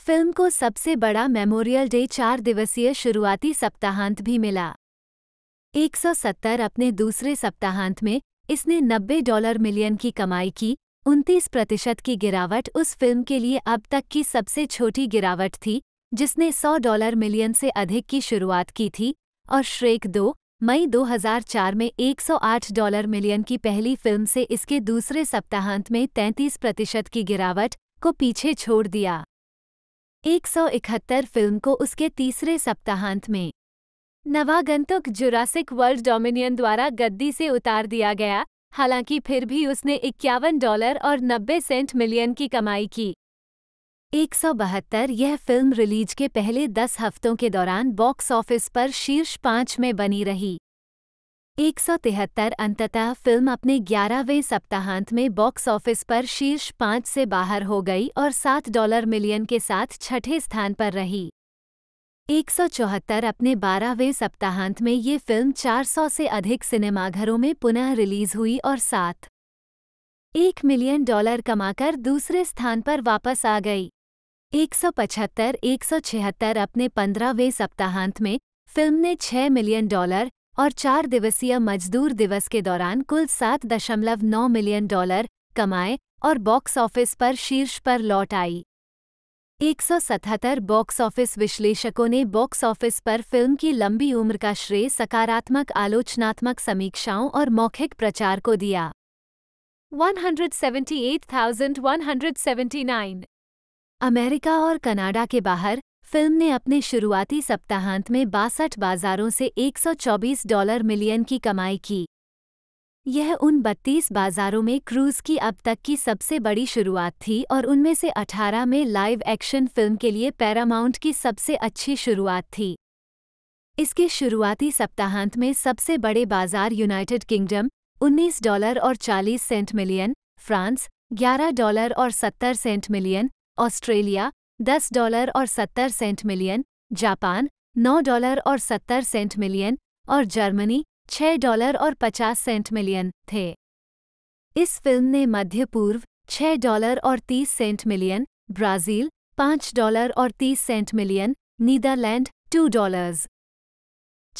फिल्म को सबसे बड़ा मेमोरियल डे चार दिवसीय शुरुआती सप्ताहांत भी मिला 170 अपने दूसरे सप्ताहांत में इसने 90 डॉलर मिलियन की कमाई की उनतीस प्रतिशत की गिरावट उस फिल्म के लिए अब तक की सबसे छोटी गिरावट थी जिसने 100 डॉलर मिलियन से अधिक की शुरुआत की थी और श्रेक दो मई 2004 में 108 डॉलर मिलियन की पहली फिल्म से इसके दूसरे सप्ताहांत में 33 प्रतिशत की गिरावट को पीछे छोड़ दिया 171 फिल्म को उसके तीसरे सप्ताहांत में नवागंतुक जुरासिक वर्ल्ड डोमिनियन द्वारा गद्दी से उतार दिया गया हालांकि फिर भी उसने इक्यावन डॉलर और नब्बे सेंट मिलियन की कमाई की एक यह फिल्म रिलीज के पहले 10 हफ्तों के दौरान बॉक्स ऑफिस पर शीर्ष पाँच में बनी रही तिहत्तर अंततः फिल्म अपने 11वें सप्ताहांत में बॉक्स ऑफिस पर शीर्ष पाँच से बाहर हो गई और 7 डॉलर मिलियन के साथ छठे स्थान पर रही चौहत्तर अपने 12वें सप्ताहांत में ये फिल्म 400 से अधिक सिनेमाघरों में पुनः रिलीज हुई और साथ एक मिलियन डॉलर कमाकर दूसरे स्थान पर वापस आ गई 175-176 अपने पंद्रहवें सप्ताहांत में फिल्म ने 6 मिलियन डॉलर और चार दिवसीय मजदूर दिवस के दौरान कुल 7.9 मिलियन डॉलर कमाए और बॉक्स ऑफिस पर शीर्ष पर लौट आई 177 बॉक्स ऑफिस विश्लेषकों ने बॉक्स ऑफिस पर फिल्म की लंबी उम्र का श्रेय सकारात्मक आलोचनात्मक समीक्षाओं और मौखिक प्रचार को दिया 178,179 अमेरिका और कनाडा के बाहर फिल्म ने अपने शुरुआती सप्ताहांत में बासठ बाजारों से 124 डॉलर मिलियन की कमाई की यह उन 32 बाजारों में क्रूज की अब तक की सबसे बड़ी शुरुआत थी और उनमें से 18 में लाइव एक्शन फिल्म के लिए पैरामाउंट की सबसे अच्छी शुरुआत थी इसके शुरुआती सप्ताहांत में सबसे बड़े बाजार यूनाइटेड किंगडम 19 डॉलर और 40 सेंट मिलियन फ्रांस 11 डॉलर और 70 सेंट मिलियन ऑस्ट्रेलिया दस डॉलर और सत्तर सेंट मिलियन जापान नौ डॉलर और सत्तर सेंट मिलियन और जर्मनी छह डॉलर और पचास सेंट मिलियन थे इस फिल्म ने मध्य पूर्व छह डॉलर और तीस सेंट मिलियन ब्राज़ील पाँच डॉलर और तीस cent million Netherland two dollars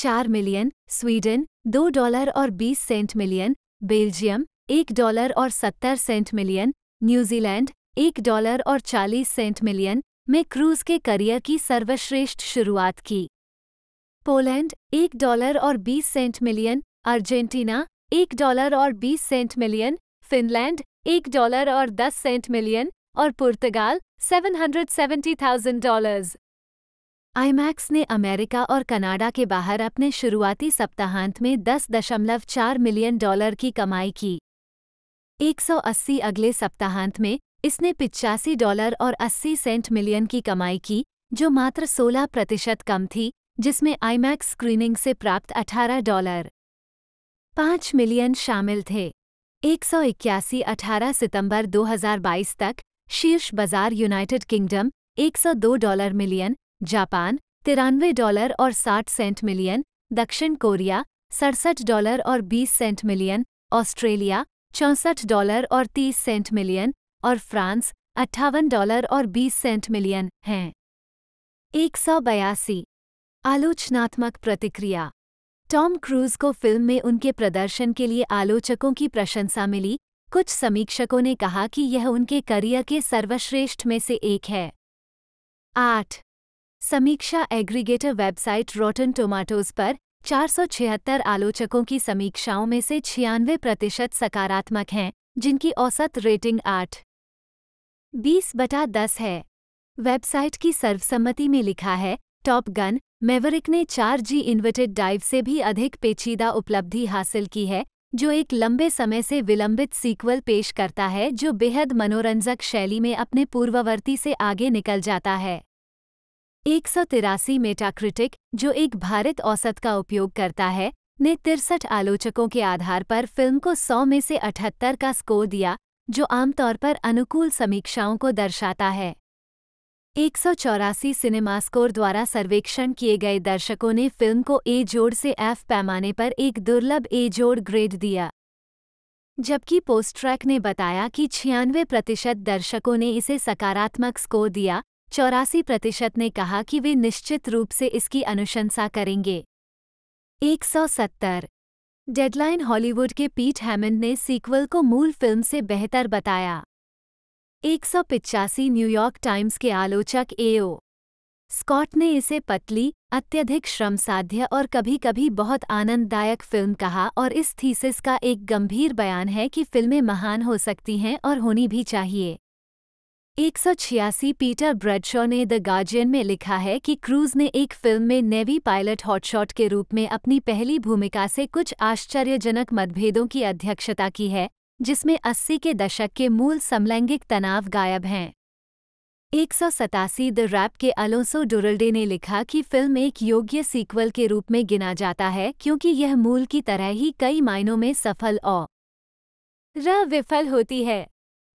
चार मिलियन स्वीडन दो डॉलर और बीस सेंट मिलियन बेल्जियम एक डॉलर और सत्तर सेंट मिलियन न्यूजीलैंड एक डॉलर और चालीस सेंट मिलियन में क्रूज के करियर की सर्वश्रेष्ठ शुरुआत की पोलैंड एक डॉलर और बीस सेंट मिलियन अर्जेंटीना एक डॉलर और बीस सेंट मिलियन फिनलैंड एक डॉलर और दस सेंट मिलियन और पुर्तगाल seven hundred seventy thousand dollars IMAX ने अमेरिका और कनाडा के बाहर अपने शुरुआती सप्ताहांत में दस दशमलव चार मिलियन डॉलर की कमाई की 180 अगले सप्ताहांत में इसने पिचासी डॉलर और 80 सेंट मिलियन की कमाई की जो मात्र 16 प्रतिशत कम थी जिसमें आईमैक्स स्क्रीनिंग से प्राप्त 18 डॉलर पाँच मिलियन शामिल थे एक सौ इक्यासी अठारह सितंबर 2022 तक शीर्ष बाजार United Kingdom 102 dollar million Japan तिरानवे डॉलर और 60 सेंट मिलियन दक्षिण कोरिया सड़सठ डॉलर और 20 सेंट मिलियन ऑस्ट्रेलिया चौंसठ डॉलर और 30 सेंट मिलियन और फ्रांस अट्ठावन डॉलर और 20 सेंट मिलियन हैं एक सौ बयासी आलोचनात्मक प्रतिक्रिया टॉम क्रूज को फिल्म में उनके प्रदर्शन के लिए आलोचकों की प्रशंसा मिली कुछ समीक्षकों ने कहा कि यह उनके करियर के सर्वश्रेष्ठ में से एक है आठ समीक्षा एग्रीगेटर वेबसाइट रोटन टोमाटोज पर 476 आलोचकों की समीक्षाओं में से छियानवे प्रतिशत सकारात्मक हैं जिनकी औसत रेटिंग आठ बीस बटा दस है वेबसाइट की सर्वसम्मति में लिखा है टॉप गन मेवरिक ने चार जी इन्वर्टेड डाइव से भी अधिक पेचीदा उपलब्धि हासिल की है जो एक लंबे समय से विलंबित सीक्वल पेश करता है जो बेहद मनोरंजक शैली में अपने पूर्ववर्ती से आगे निकल जाता है एक सौ तिरासी मेटाक्रिटिक जो एक भारत औसत का उपयोग करता है ने तिरसठ आलोचकों के आधार पर फिल्म को सौ में से अठहत्तर का स्कोर दिया जो आमतौर पर अनुकूल समीक्षाओं को दर्शाता है एक सौ चौरासी सिनेमा स्कोर द्वारा सर्वेक्षण किए गए दर्शकों ने फिल्म को ए जोड़ से एफ पैमाने पर एक दुर्लभ ए जोड़ ग्रेड दिया जबकि पोस्ट्रैक ने बताया कि छियानवे प्रतिशत दर्शकों ने इसे सकारात्मक स्कोर दिया चौरासी प्रतिशत ने कहा कि वे निश्चित रूप से इसकी अनुशंसा करेंगे एक सौ सत्तर डेडलाइन हॉलीवुड के पीट हैमंड ने सीक्वल को मूल फिल्म से बेहतर बताया एक सौ न्यूयॉर्क टाइम्स के आलोचक एओ स्कॉट ने इसे पतली अत्यधिक श्रमसाध्य और कभी कभी बहुत आनंददायक फिल्म कहा और इस थीसिस का एक गंभीर बयान है कि फिल्में महान हो सकती हैं और होनी भी चाहिए एक पीटर ब्रेडशॉ ने द गार्जियन में लिखा है कि क्रूज ने एक फिल्म में नेवी पायलट हॉटशॉट के रूप में अपनी पहली भूमिका से कुछ आश्चर्यजनक मतभेदों की अध्यक्षता की है जिसमें 80 के दशक के मूल समलैंगिक तनाव गायब हैं एक सौ सतासी द रैप के अलोंसो डुरल्डे ने लिखा कि फिल्म एक योग्य सीक्वल के रूप में गिना जाता है क्योंकि यह मूल की तरह ही कई मायनों में सफल और र विफल होती है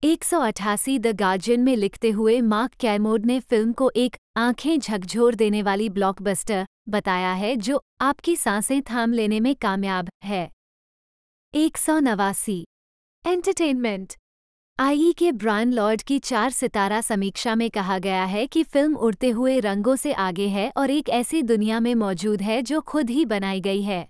188 द गार्जियन में लिखते हुए मार्क कैमोड ने फिल्म को एक आंखें झकझोर देने वाली ब्लॉकबस्टर बताया है जो आपकी सांसें थाम लेने में कामयाब है एक सौ नवासी एंटरटेनमेंट आई के ब्रांड लॉर्ड की चार सितारा समीक्षा में कहा गया है कि फिल्म उड़ते हुए रंगों से आगे है और एक ऐसी दुनिया में मौजूद है जो खुद ही बनाई गई है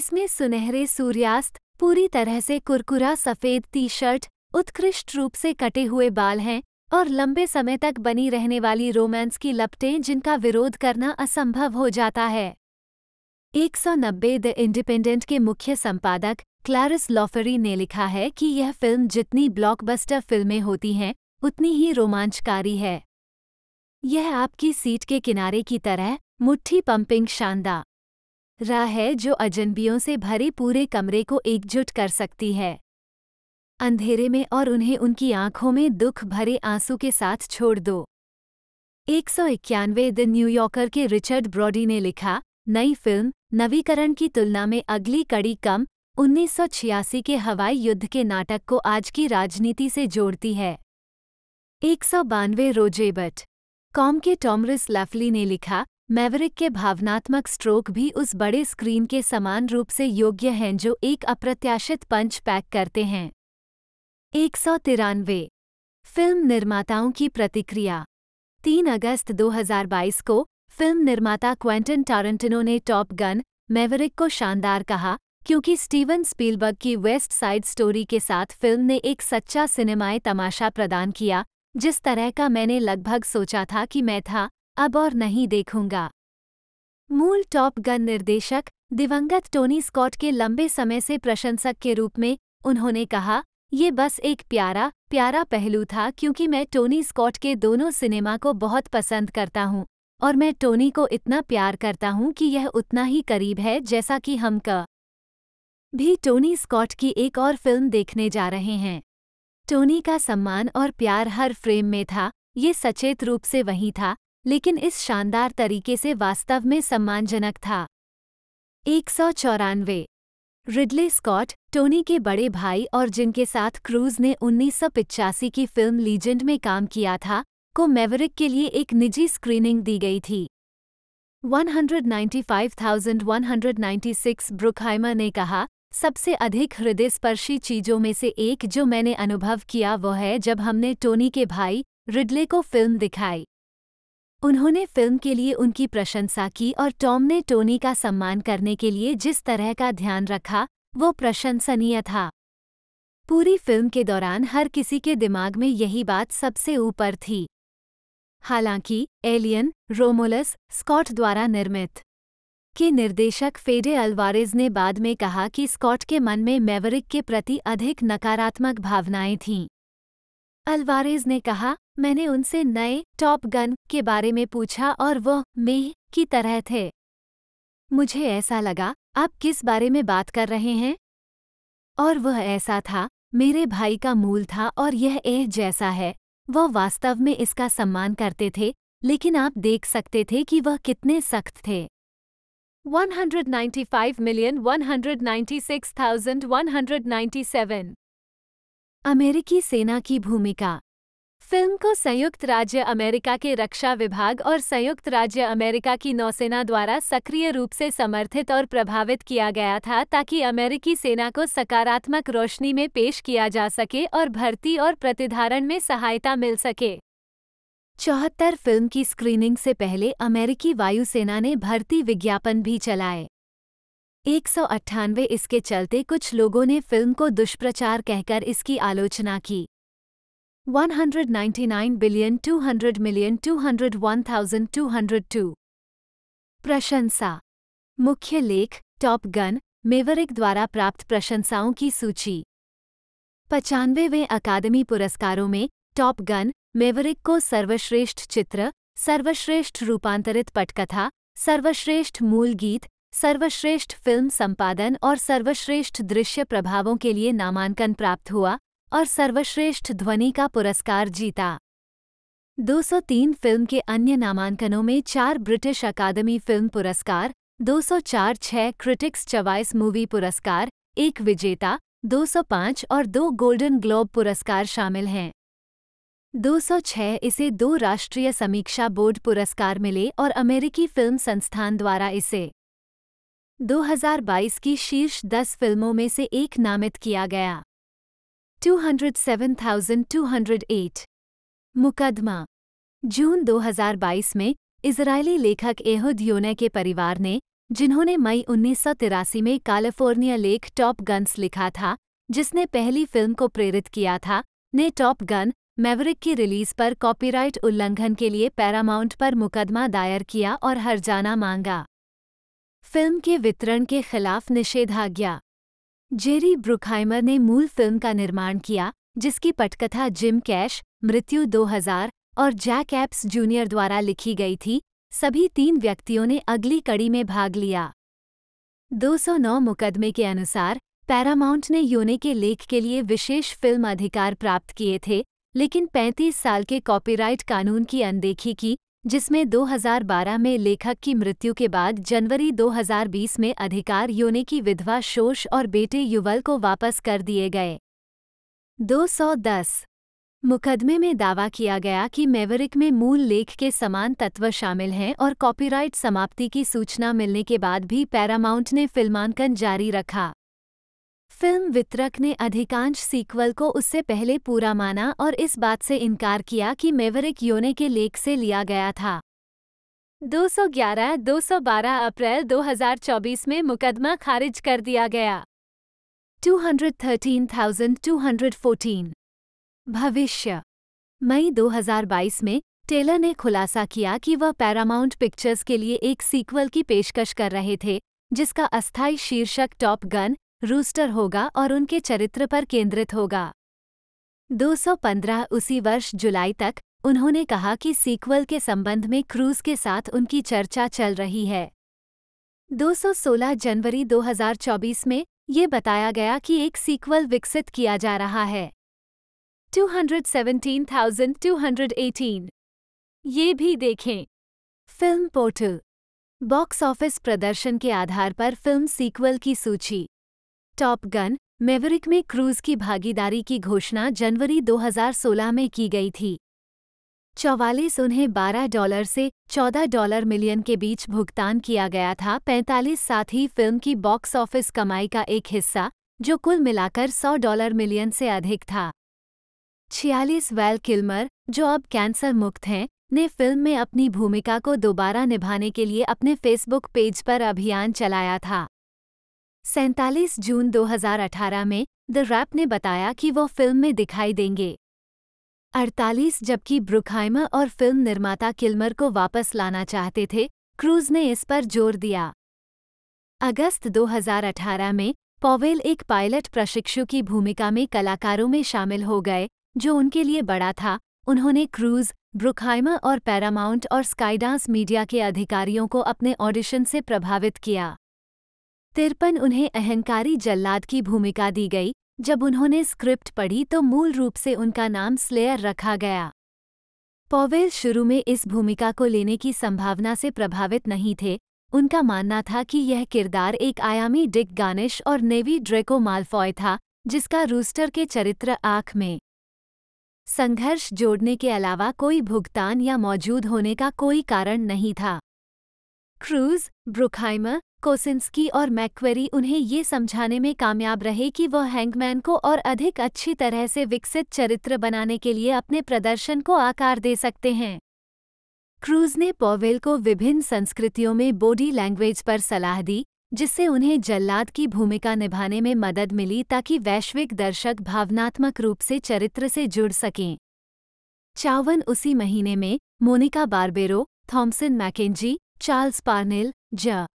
इसमें सुनहरे सूर्यास्त पूरी तरह से कुरकुरा सफ़ेद टी शर्ट उत्कृष्ट रूप से कटे हुए बाल हैं और लंबे समय तक बनी रहने वाली रोमांस की लपटें जिनका विरोध करना असंभव हो जाता है 190 द इंडिपेंडेंट के मुख्य संपादक क्लारिस लॉफरी ने लिखा है कि यह फिल्म जितनी ब्लॉकबस्टर फिल्में होती हैं उतनी ही रोमांचकारी है यह आपकी सीट के किनारे की तरह मुट्ठी पंपिंग शानदार राह है जो अजनबियों से भरे पूरे कमरे को एकजुट कर सकती है अंधेरे में और उन्हें उनकी आंखों में दुख भरे आंसू के साथ छोड़ दो एक सौ इक्यानवे द न्यूयॉर्कर के रिचर्ड ब्रॉडी ने लिखा नई फिल्म नवीकरण की तुलना में अगली कड़ी कम 1986 के हवाई युद्ध के नाटक को आज की राजनीति से जोड़ती है एक सौ बानवे रोजेबट कॉम के टॉमरिस लफली ने लिखा मैवरिक के भावनात्मक स्ट्रोक भी उस बड़े स्क्रीन के समान रूप से योग्य हैं जो एक अप्रत्याशित पंच पैक करते हैं एक सौ तिरानवे फिल्म निर्माताओं की प्रतिक्रिया तीन अगस्त 2022 को फिल्म निर्माता क्वेंटन टारंटिनो ने टॉप गन मेवरिक को शानदार कहा क्योंकि स्टीवन स्पीलबर्ग की वेस्ट साइड स्टोरी के साथ फिल्म ने एक सच्चा सिनेमाई तमाशा प्रदान किया जिस तरह का मैंने लगभग सोचा था कि मैं था अब और नहीं देखूंगा मूल टॉप गन निर्देशक दिवंगत टोनी स्कॉट के लंबे समय से प्रशंसक के रूप में उन्होंने कहा ये बस एक प्यारा प्यारा पहलू था क्योंकि मैं टोनी स्कॉट के दोनों सिनेमा को बहुत पसंद करता हूँ और मैं टोनी को इतना प्यार करता हूँ कि यह उतना ही करीब है जैसा कि हम का भी टोनी स्कॉट की एक और फिल्म देखने जा रहे हैं टोनी का सम्मान और प्यार हर फ्रेम में था ये सचेत रूप से वही था लेकिन इस शानदार तरीके से वास्तव में सम्मानजनक था एक सौ चौरानवे रिडले स्कॉट टोनी के बड़े भाई और जिनके साथ क्रूज ने उन्नीस की फिल्म लीजेंड में काम किया था को मेवरिक के लिए एक निजी स्क्रीनिंग दी गई थी 195,196 ब्रुकहाइमर ने कहा सबसे अधिक हृदयस्पर्शी चीजों में से एक जो मैंने अनुभव किया वो है जब हमने टोनी के भाई रिडले को फिल्म दिखाई उन्होंने फिल्म के लिए उनकी प्रशंसा की और टॉम ने टोनी का सम्मान करने के लिए जिस तरह का ध्यान रखा वो प्रशंसनीय था पूरी फिल्म के दौरान हर किसी के दिमाग में यही बात सबसे ऊपर थी हालांकि एलियन रोमोलस स्कॉट द्वारा निर्मित के निर्देशक फेडे अल्वारेज ने बाद में कहा कि स्कॉट के मन में मेवरिक के प्रति अधिक नकारात्मक भावनाएं थीं अल्वारेज ने कहा मैंने उनसे नए टॉप गन के बारे में पूछा और वह मेह की तरह थे मुझे ऐसा लगा आप किस बारे में बात कर रहे हैं और वह ऐसा था मेरे भाई का मूल था और यह एह जैसा है वह वास्तव में इसका सम्मान करते थे लेकिन आप देख सकते थे कि वह कितने सख्त थे मिलियन 196,197 अमेरिकी सेना की भूमिका फिल्म को संयुक्त राज्य अमेरिका के रक्षा विभाग और संयुक्त राज्य अमेरिका की नौसेना द्वारा सक्रिय रूप से समर्थित और प्रभावित किया गया था ताकि अमेरिकी सेना को सकारात्मक रोशनी में पेश किया जा सके और भर्ती और प्रतिधारण में सहायता मिल सके चौहत्तर फिल्म की स्क्रीनिंग से पहले अमेरिकी वायुसेना ने भर्ती विज्ञापन भी चलाए एक इसके चलते कुछ लोगों ने फिल्म को दुष्प्रचार कहकर इसकी आलोचना की 199 बिलियन 200 मिलियन 201,202 प्रशंसा मुख्य लेख टॉप गन मेवरिक द्वारा प्राप्त प्रशंसाओं की सूची पचानवेवें अकादमी पुरस्कारों में टॉप गन मेवरिक को सर्वश्रेष्ठ चित्र सर्वश्रेष्ठ रूपांतरित पटकथा सर्वश्रेष्ठ मूल गीत सर्वश्रेष्ठ फिल्म संपादन और सर्वश्रेष्ठ दृश्य प्रभावों के लिए नामांकन प्राप्त हुआ और सर्वश्रेष्ठ ध्वनि का पुरस्कार जीता 203 फिल्म के अन्य नामांकनों में चार ब्रिटिश अकादमी फिल्म पुरस्कार 204 छह क्रिटिक्स चवाइस मूवी पुरस्कार एक विजेता 205 और दो गोल्डन ग्लोब पुरस्कार शामिल हैं 206 इसे दो राष्ट्रीय समीक्षा बोर्ड पुरस्कार मिले और अमेरिकी फिल्म संस्थान द्वारा इसे 2022 की शीर्ष दस फिल्मों में से एक नामित किया गया 207,208 मुकदमा जून 2022 में इजरायली लेखक एहुद योने के परिवार ने जिन्होंने मई उन्नीस में कैलिफोर्निया लेक टॉप गन्स लिखा था जिसने पहली फिल्म को प्रेरित किया था ने टॉप गन मेवरिक की रिलीज पर कॉपीराइट उल्लंघन के लिए पैरामाउंट पर मुकदमा दायर किया और हरजाना मांगा फिल्म के वितरण के खिलाफ निषेधाज्ञा जेरी ब्रुखाइमर ने मूल फिल्म का निर्माण किया जिसकी पटकथा जिम कैश मृत्यु 2000 और जैक एप्स जूनियर द्वारा लिखी गई थी सभी तीन व्यक्तियों ने अगली कड़ी में भाग लिया 209 मुकदमे के अनुसार पैरामाउंट ने योने के लेख के लिए विशेष फिल्म अधिकार प्राप्त किए थे लेकिन 35 साल के कॉपीराइट कानून की अनदेखी की जिसमें 2012 में लेखक की मृत्यु के बाद जनवरी 2020 में अधिकार योने की विधवा शोष और बेटे युवल को वापस कर दिए गए 210 मुकदमे में दावा किया गया कि मेवरिक में मूल लेख के समान तत्व शामिल हैं और कॉपीराइट समाप्ति की सूचना मिलने के बाद भी पैरामाउंट ने फिल्मांकन जारी रखा फिल्म वितरक ने अधिकांश सीक्वल को उससे पहले पूरा माना और इस बात से इनकार किया कि मेवरिक योने के लेख से लिया गया था 211-212 अप्रैल 2024 में मुकदमा खारिज कर दिया गया 213,214 भविष्य मई 2022 में टेलर ने खुलासा किया कि वह पैरामाउंट पिक्चर्स के लिए एक सीक्वल की पेशकश कर रहे थे जिसका अस्थायी शीर्षक टॉप गन रूस्टर होगा और उनके चरित्र पर केंद्रित होगा 215 उसी वर्ष जुलाई तक उन्होंने कहा कि सीक्वल के संबंध में क्रूज के साथ उनकी चर्चा चल रही है 216 जनवरी 2024 में ये बताया गया कि एक सीक्वल विकसित किया जा रहा है 217,218 ये भी देखें फिल्म पोर्टल बॉक्स ऑफिस प्रदर्शन के आधार पर फिल्म सीक्वल की सूची टॉप गन मेवरिक में क्रूज की भागीदारी की घोषणा जनवरी 2016 में की गई थी चौवालीस उन्हें 12 डॉलर से 14 डॉलर मिलियन के बीच भुगतान किया गया था 45 साथ ही फिल्म की बॉक्स ऑफिस कमाई का एक हिस्सा जो कुल मिलाकर 100 डॉलर मिलियन से अधिक था छियालीस वैल किल्मर जो अब कैंसर मुक्त हैं ने फिल्म में अपनी भूमिका को दोबारा निभाने के लिए अपने फेसबुक पेज पर अभियान चलाया था सैंतालीस जून 2018 में द रैप ने बताया कि वो फिल्म में दिखाई देंगे 48 जबकि ब्रुकहाइमर और फिल्म निर्माता किल्मर को वापस लाना चाहते थे क्रूज ने इस पर जोर दिया अगस्त 2018 में पॉवेल एक पायलट प्रशिक्षु की भूमिका में कलाकारों में शामिल हो गए जो उनके लिए बड़ा था उन्होंने क्रूज ब्रुकहाइमर और पैरामाउंट और स्काईडांस मीडिया के अधिकारियों को अपने ऑडिशन से प्रभावित किया तिरपन उन्हें अहंकारी जल्लाद की भूमिका दी गई जब उन्होंने स्क्रिप्ट पढ़ी तो मूल रूप से उनका नाम स्लेयर रखा गया पॉवेल शुरू में इस भूमिका को लेने की संभावना से प्रभावित नहीं थे उनका मानना था कि यह किरदार एक आयामी डिक गानिश और नेवी ड्रेको माल्फॉय था जिसका रूस्टर के चरित्र आँख में संघर्ष जोड़ने के अलावा कोई भुगतान या मौजूद होने का कोई कारण नहीं था क्रूज ब्रुखाइमर कोसिंस्की और मैक्वेरी उन्हें ये समझाने में कामयाब रहे कि वह हैंगमैन को और अधिक अच्छी तरह से विकसित चरित्र बनाने के लिए अपने प्रदर्शन को आकार दे सकते हैं क्रूज ने पॉवेल को विभिन्न संस्कृतियों में बॉडी लैंग्वेज पर सलाह दी जिससे उन्हें जल्लाद की भूमिका निभाने में मदद मिली ताकि वैश्विक दर्शक भावनात्मक रूप से चरित्र से जुड़ सकें चावन उसी महीने में Monica Barbaro Thomasin McKenzie Charles Parnell Jay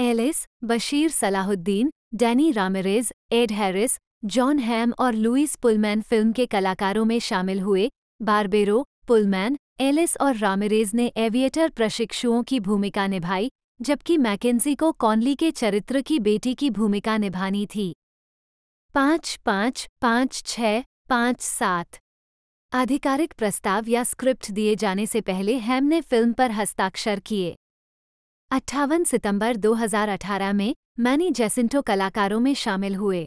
Ellis Bashir Salahuddin Danny Ramirez Ed Harris Jon Hamm और लुईस पुलमैन फिल्म के कलाकारों में शामिल हुए बारबेरो पुलमैन एलिस और रामेरेज ने एविएटर प्रशिक्षुओं की भूमिका निभाई जबकि मैकेंजी को कॉनली के चरित्र की बेटी की भूमिका निभानी थी पाँच पाँच पाँच छ पाँच सात आधिकारिक प्रस्ताव या स्क्रिप्ट दिए जाने से पहले हैम ने फिल्म पर हस्ताक्षर किए अट्ठावन सितंबर 2018 में मैनी जेसिंटो कलाकारों में शामिल हुए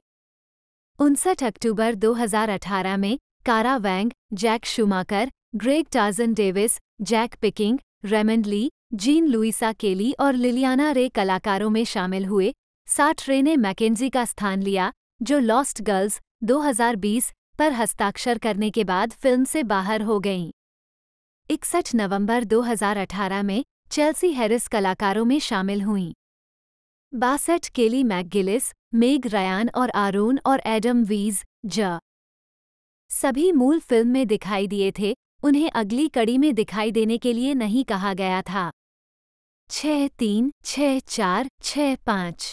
उनसठ अक्टूबर 2018 में Kara Wang Jack Schumacher Greg Tarzan Davis Jake Picking Raymond Lee Jean Louisa Kelly और लिलियाना रे कलाकारों में शामिल हुए साठ रे ने मैकेजी का स्थान लिया जो लॉस्ट गर्ल्स 2020 पर हस्ताक्षर करने के बाद फिल्म से बाहर हो गईं इकसठ नवंबर 2018 में चेल्सी हैरिस कलाकारों में शामिल हुईं बासठ केली मैकगिलिस मेग रयान और आरोन और एडम वीज ज सभी मूल फिल्म में दिखाई दिए थे उन्हें अगली कड़ी में दिखाई देने के लिए नहीं कहा गया था छ तीन छ चार छ पाँच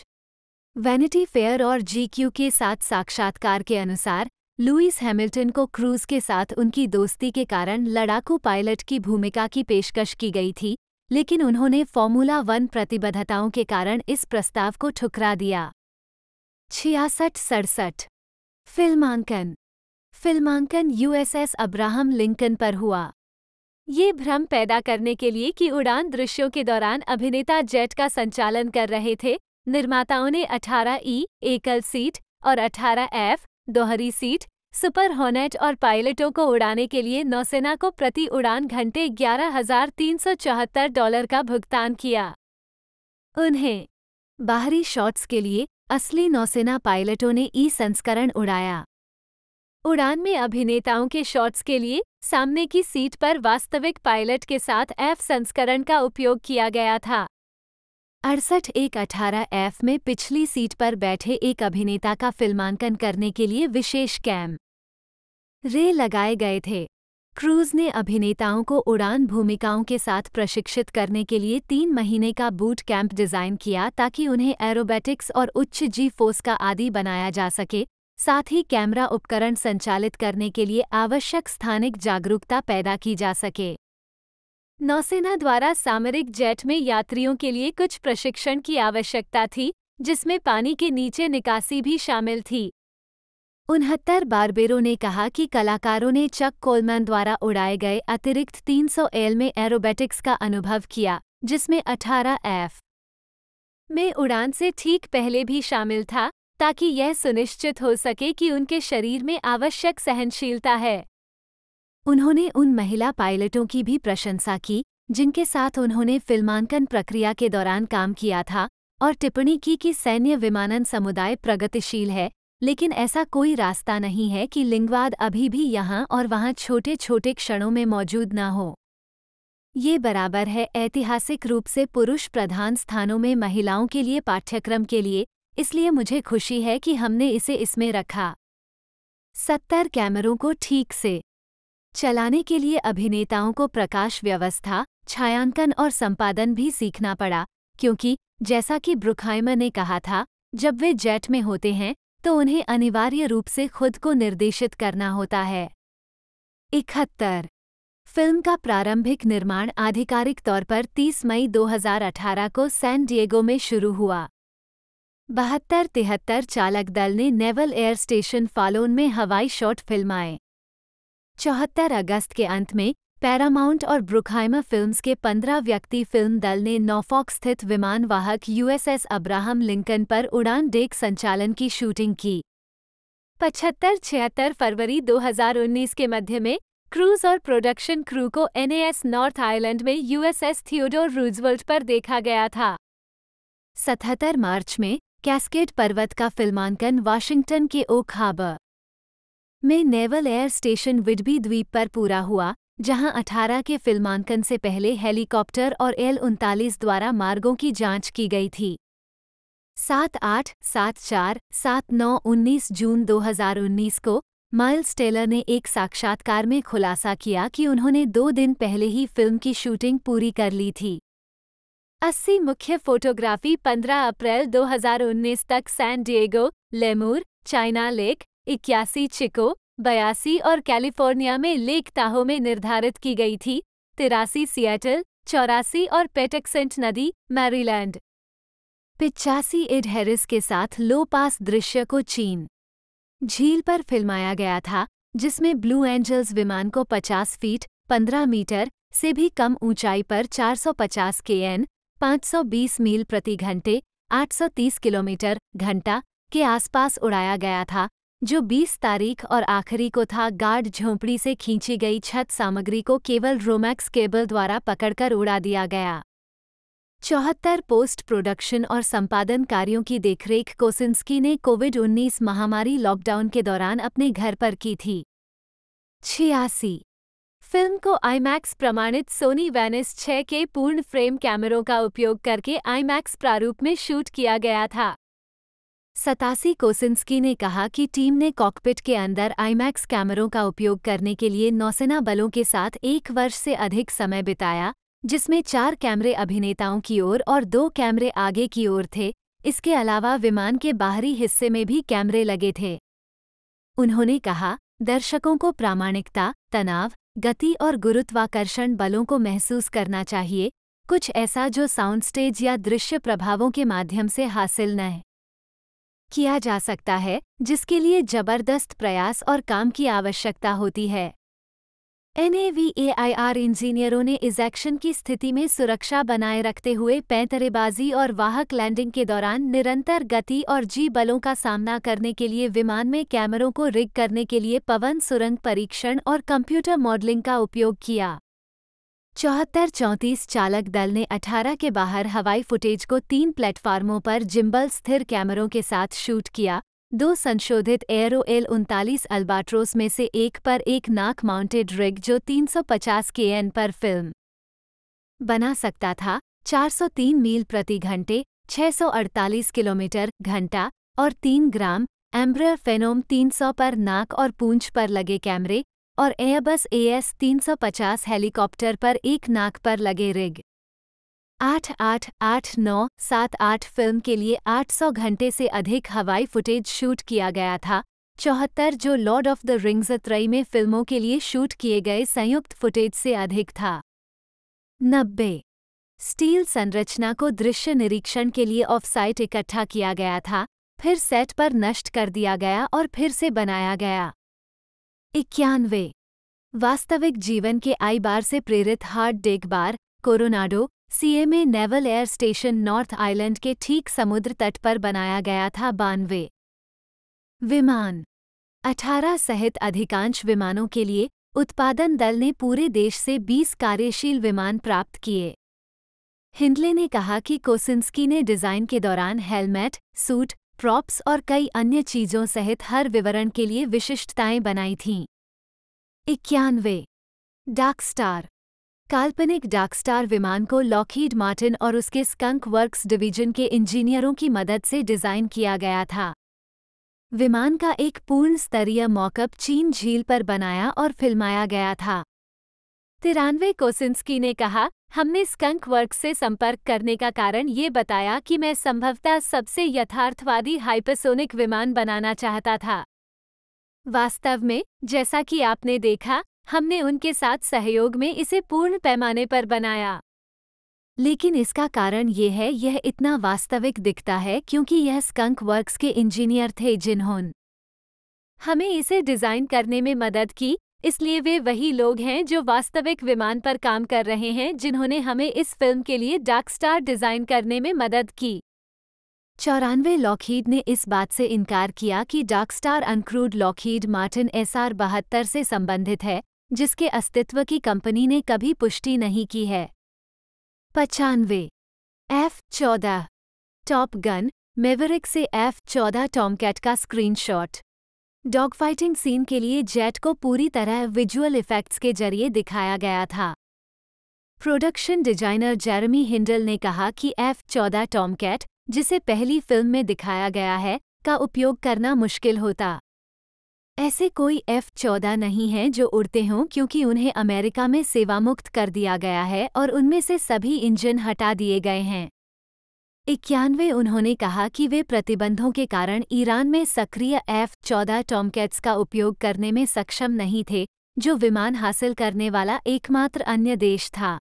वैनिटी फेयर और जीक्यू के साथ साक्षात्कार के अनुसार लुईस हैमिल्टन को क्रूज के साथ उनकी दोस्ती के कारण लड़ाकू पायलट की भूमिका की पेशकश की गई थी लेकिन उन्होंने फॉर्मूला वन प्रतिबद्धताओं के कारण इस प्रस्ताव को ठुकरा दिया छियासठ सड़सठ फिल्मांकन फिल्मांकन यूएसएस अब्राहम लिंकन पर हुआ ये भ्रम पैदा करने के लिए कि उड़ान दृश्यों के दौरान अभिनेता जेट का संचालन कर रहे थे निर्माताओं ने 18 ई एकल सीट और 18 एफ दोहरी सीट सुपर हॉनेट और पायलटों को उड़ाने के लिए नौसेना को प्रति उड़ान घंटे ग्यारह हजार तीन सौ चौहत्तर डॉलर का भुगतान किया उन्हें बाहरी शॉट्स के लिए असली नौसेना पायलटों ने ई संस्करण उड़ाया उड़ान में अभिनेताओं के शॉट्स के लिए सामने की सीट पर वास्तविक पायलट के साथ एफ संस्करण का उपयोग किया गया था अड़सठ एक अठारह एफ में पिछली सीट पर बैठे एक अभिनेता का फिल्मांकन करने के लिए विशेष कैम रे लगाए गए थे क्रूज ने अभिनेताओं को उड़ान भूमिकाओं के साथ प्रशिक्षित करने के लिए तीन महीने का बूट कैंप डिजाइन किया ताकि उन्हें एरोबेटिक्स और उच्च जी फोर्स का आदि बनाया जा सके साथ ही कैमरा उपकरण संचालित करने के लिए आवश्यक स्थानिक जागरूकता पैदा की जा सके नौसेना द्वारा सामरिक जेट में यात्रियों के लिए कुछ प्रशिक्षण की आवश्यकता थी जिसमें पानी के नीचे निकासी भी शामिल थी उनहत्तर बारबेरों ने कहा कि कलाकारों ने चक कोलमैन द्वारा उड़ाए गए अतिरिक्त 300 एल में एरोबेटिक्स का अनुभव किया जिसमें 18 एफ में उड़ान से ठीक पहले भी शामिल था ताकि यह सुनिश्चित हो सके कि उनके शरीर में आवश्यक सहनशीलता है उन्होंने उन महिला पायलटों की भी प्रशंसा की जिनके साथ उन्होंने फिल्मांकन प्रक्रिया के दौरान काम किया था और टिप्पणी की कि सैन्य विमानन समुदाय प्रगतिशील है लेकिन ऐसा कोई रास्ता नहीं है कि लिंगवाद अभी भी यहाँ और वहाँ छोटे छोटे क्षणों में मौजूद न हो ये बराबर है ऐतिहासिक रूप से पुरुष प्रधान स्थानों में महिलाओं के लिए पाठ्यक्रम के लिए इसलिए मुझे खुशी है कि हमने इसे इसमें रखा सत्तर कैमरों को ठीक से चलाने के लिए अभिनेताओं को प्रकाश व्यवस्था छायांकन और संपादन भी सीखना पड़ा क्योंकि जैसा कि ब्रुखाइमर ने कहा था जब वे जेट में होते हैं तो उन्हें अनिवार्य रूप से खुद को निर्देशित करना होता है इकहत्तर फिल्म का प्रारंभिक निर्माण आधिकारिक तौर पर 30 मई 2018 को सैन डिएगो में शुरू हुआ बहत्तर तिहत्तर चालक दल ने नेवल एयर स्टेशन फालोन में हवाई शॉट फिल्माए चौहत्तर अगस्त के अंत में पैरामाउंट और ब्रुकहाइमर फिल्म्स के पंद्रह व्यक्ति फिल्म दल ने नॉफॉक स्थित विमानवाहक यूएसएस अब्राहम लिंकन पर उड़ान डेक संचालन की शूटिंग की पचहत्तर छिहत्तर फरवरी 2019 के मध्य में क्रूज और प्रोडक्शन क्रू को एनएएस नॉर्थ आयलैंड में यूएसएस थियोडोर रूजवर्ल्ट पर देखा गया था सतहत्तर मार्च में कैस्केड पर्वत का फिल्मांकन वाशिंगटन के ओक हार्बर में नेवल एयर स्टेशन विडबी द्वीप पर पूरा हुआ जहां 18 के फिल्मांकन से पहले हेलीकॉप्टर और एल उनतालीस द्वारा मार्गों की जांच की गई थी सात आठ सात चार सात नौ उन्नीस जून 2019 को माइल्स टेलर ने एक साक्षात्कार में खुलासा किया कि उन्होंने दो दिन पहले ही फिल्म की शूटिंग पूरी कर ली थी अस्सी मुख्य फोटोग्राफी 15 अप्रैल 2019 तक San Diego Lemoore China Lake इक्यासी चिको बयासी और कैलिफोर्निया में लेक ताहो में निर्धारित की गई थी तिरासी सियाटल चौरासी और पेटेक्सेंट नदी मैरीलैंड पिचासी एड हैरिस के साथ लो पास दृश्य को चीन झील पर फिल्माया गया था जिसमें ब्लू एंजल्स विमान को 50 फीट 15 मीटर से भी कम ऊंचाई पर 450 केएन 520 मील प्रति घंटे 830 किलोमीटर घंटा के आसपास उड़ाया गया था जो 20 तारीख और आखिरी को था गार्ड झोंपड़ी से खींची गई छत सामग्री को केवल रोमैक्स केबल द्वारा पकड़कर उड़ा दिया गया चौहत्तर पोस्ट प्रोडक्शन और संपादन कार्यों की देखरेख कोसिंस्की ने कोविड 19 महामारी लॉकडाउन के दौरान अपने घर पर की थी छियासी फिल्म को आईमैक्स प्रमाणित सोनी वेनिस 6 के पूर्ण फ्रेम कैमरों का उपयोग करके आईमैक्स प्रारूप में शूट किया गया था सतासी कोसिंस्की ने कहा कि टीम ने कॉकपिट के अंदर आईमैक्स कैमरों का उपयोग करने के लिए नौसेना बलों के साथ एक वर्ष से अधिक समय बिताया जिसमें चार कैमरे अभिनेताओं की ओर और दो कैमरे आगे की ओर थे इसके अलावा विमान के बाहरी हिस्से में भी कैमरे लगे थे उन्होंने कहा दर्शकों को प्रामाणिकता तनाव गति और गुरुत्वाकर्षण बलों को महसूस करना चाहिए कुछ ऐसा जो साउंड स्टेज या दृश्य प्रभावों के माध्यम से हासिल न है किया जा सकता है जिसके लिए जबरदस्त प्रयास और काम की आवश्यकता होती है एनएवीएआईआर इंजीनियरों ने इस एक्शन की स्थिति में सुरक्षा बनाए रखते हुए पैंतरेबाजी और वाहक लैंडिंग के दौरान निरंतर गति और जी बलों का सामना करने के लिए विमान में कैमरों को रिग करने के लिए पवन सुरंग परीक्षण और कंप्यूटर मॉडलिंग का उपयोग किया चौहत्तर चौंतीस चालक दल ने 18 के बाहर हवाई फुटेज को तीन प्लेटफार्मों पर जिम्बल स्थिर कैमरों के साथ शूट किया दो संशोधित एयरो एल उनतालीस अल्बाट्रोस में से एक पर एक नाक माउंटेड रिग जो 350 केएन पर फिल्म बना सकता था 403 मील प्रति घंटे 648 किलोमीटर घंटा और 3 ग्राम एम्ब्रर फेनोम 300 पर नाक और पूंछ पर लगे कैमरे और एयरबस एएस 350 हेलीकॉप्टर पर एक नाक पर लगे रिग आठ आठ आठ नौ सात आठ फिल्म के लिए 800 घंटे से अधिक हवाई फुटेज शूट किया गया था चौहत्तर जो लॉर्ड ऑफ द रिंग्स त्रई में फिल्मों के लिए शूट किए गए संयुक्त फुटेज से अधिक था नब्बे स्टील संरचना को दृश्य निरीक्षण के लिए ऑफसाइट इकट्ठा किया गया था फिर सेट पर नष्ट कर दिया गया और फिर से बनाया गया इक्यानवे वास्तविक जीवन के आई बार से प्रेरित hard bar Coronado CMA Naval Air Station North Island के ठीक समुद्र तट पर बनाया गया था बानवे विमान 18 सहित अधिकांश विमानों के लिए उत्पादन दल ने पूरे देश से 20 कार्यशील विमान प्राप्त किए हिंडले ने कहा कि कोसिंस्की ने डिजाइन के दौरान हेलमेट सूट प्रॉप्स और कई अन्य चीजों सहित हर विवरण के लिए विशिष्टताएं बनाई थीं इक्यानवे डार्क स्टार काल्पनिक डार्क स्टार विमान को लॉकहीड मार्टिन और उसके स्कंक वर्क्स डिवीजन के इंजीनियरों की मदद से डिजाइन किया गया था विमान का एक पूर्ण स्तरीय मॉकअप चीन झील पर बनाया और फिल्माया गया था तिरानवे कोसिंस्की ने कहा हमने स्कंक वर्क से संपर्क करने का कारण ये बताया कि मैं संभवतः सबसे यथार्थवादी हाइपरसोनिक विमान बनाना चाहता था वास्तव में जैसा कि आपने देखा हमने उनके साथ सहयोग में इसे पूर्ण पैमाने पर बनाया लेकिन इसका कारण ये है यह इतना वास्तविक दिखता है क्योंकि यह स्कंक वर्क्स के इंजीनियर थे जिन्होंने हमें इसे डिज़ाइन करने में मदद की इसलिए वे वही लोग हैं जो वास्तविक विमान पर काम कर रहे हैं जिन्होंने हमें इस फिल्म के लिए डार्क स्टार डिजाइन करने में मदद की चौरानवे लॉकहीड ने इस बात से इनकार किया कि Dark Star uncrewed Lockheed Martin SR बहत्तर से संबंधित है जिसके अस्तित्व की कंपनी ने कभी पुष्टि नहीं की है पचानवे एफ चौदह टॉप गन मेवरिक से एफ चौदह टॉमकैट का स्क्रीनशॉट डॉग फाइटिंग सीन के लिए जेट को पूरी तरह विजुअल इफेक्ट्स के जरिए दिखाया गया था प्रोडक्शन डिजाइनर जेरमी हिंडल ने कहा कि एफ चौदह टॉमकैट जिसे पहली फिल्म में दिखाया गया है का उपयोग करना मुश्किल होता ऐसे कोई एफ चौदह नहीं हैं जो उड़ते हों क्योंकि उन्हें अमेरिका में सेवामुक्त कर दिया गया है और उनमें से सभी इंजन हटा दिए गए हैं इक्यानवे उन्होंने कहा कि वे प्रतिबंधों के कारण ईरान में सक्रिय एफ चौदह टॉमकैट्स का उपयोग करने में सक्षम नहीं थे जो विमान हासिल करने वाला एकमात्र अन्य देश था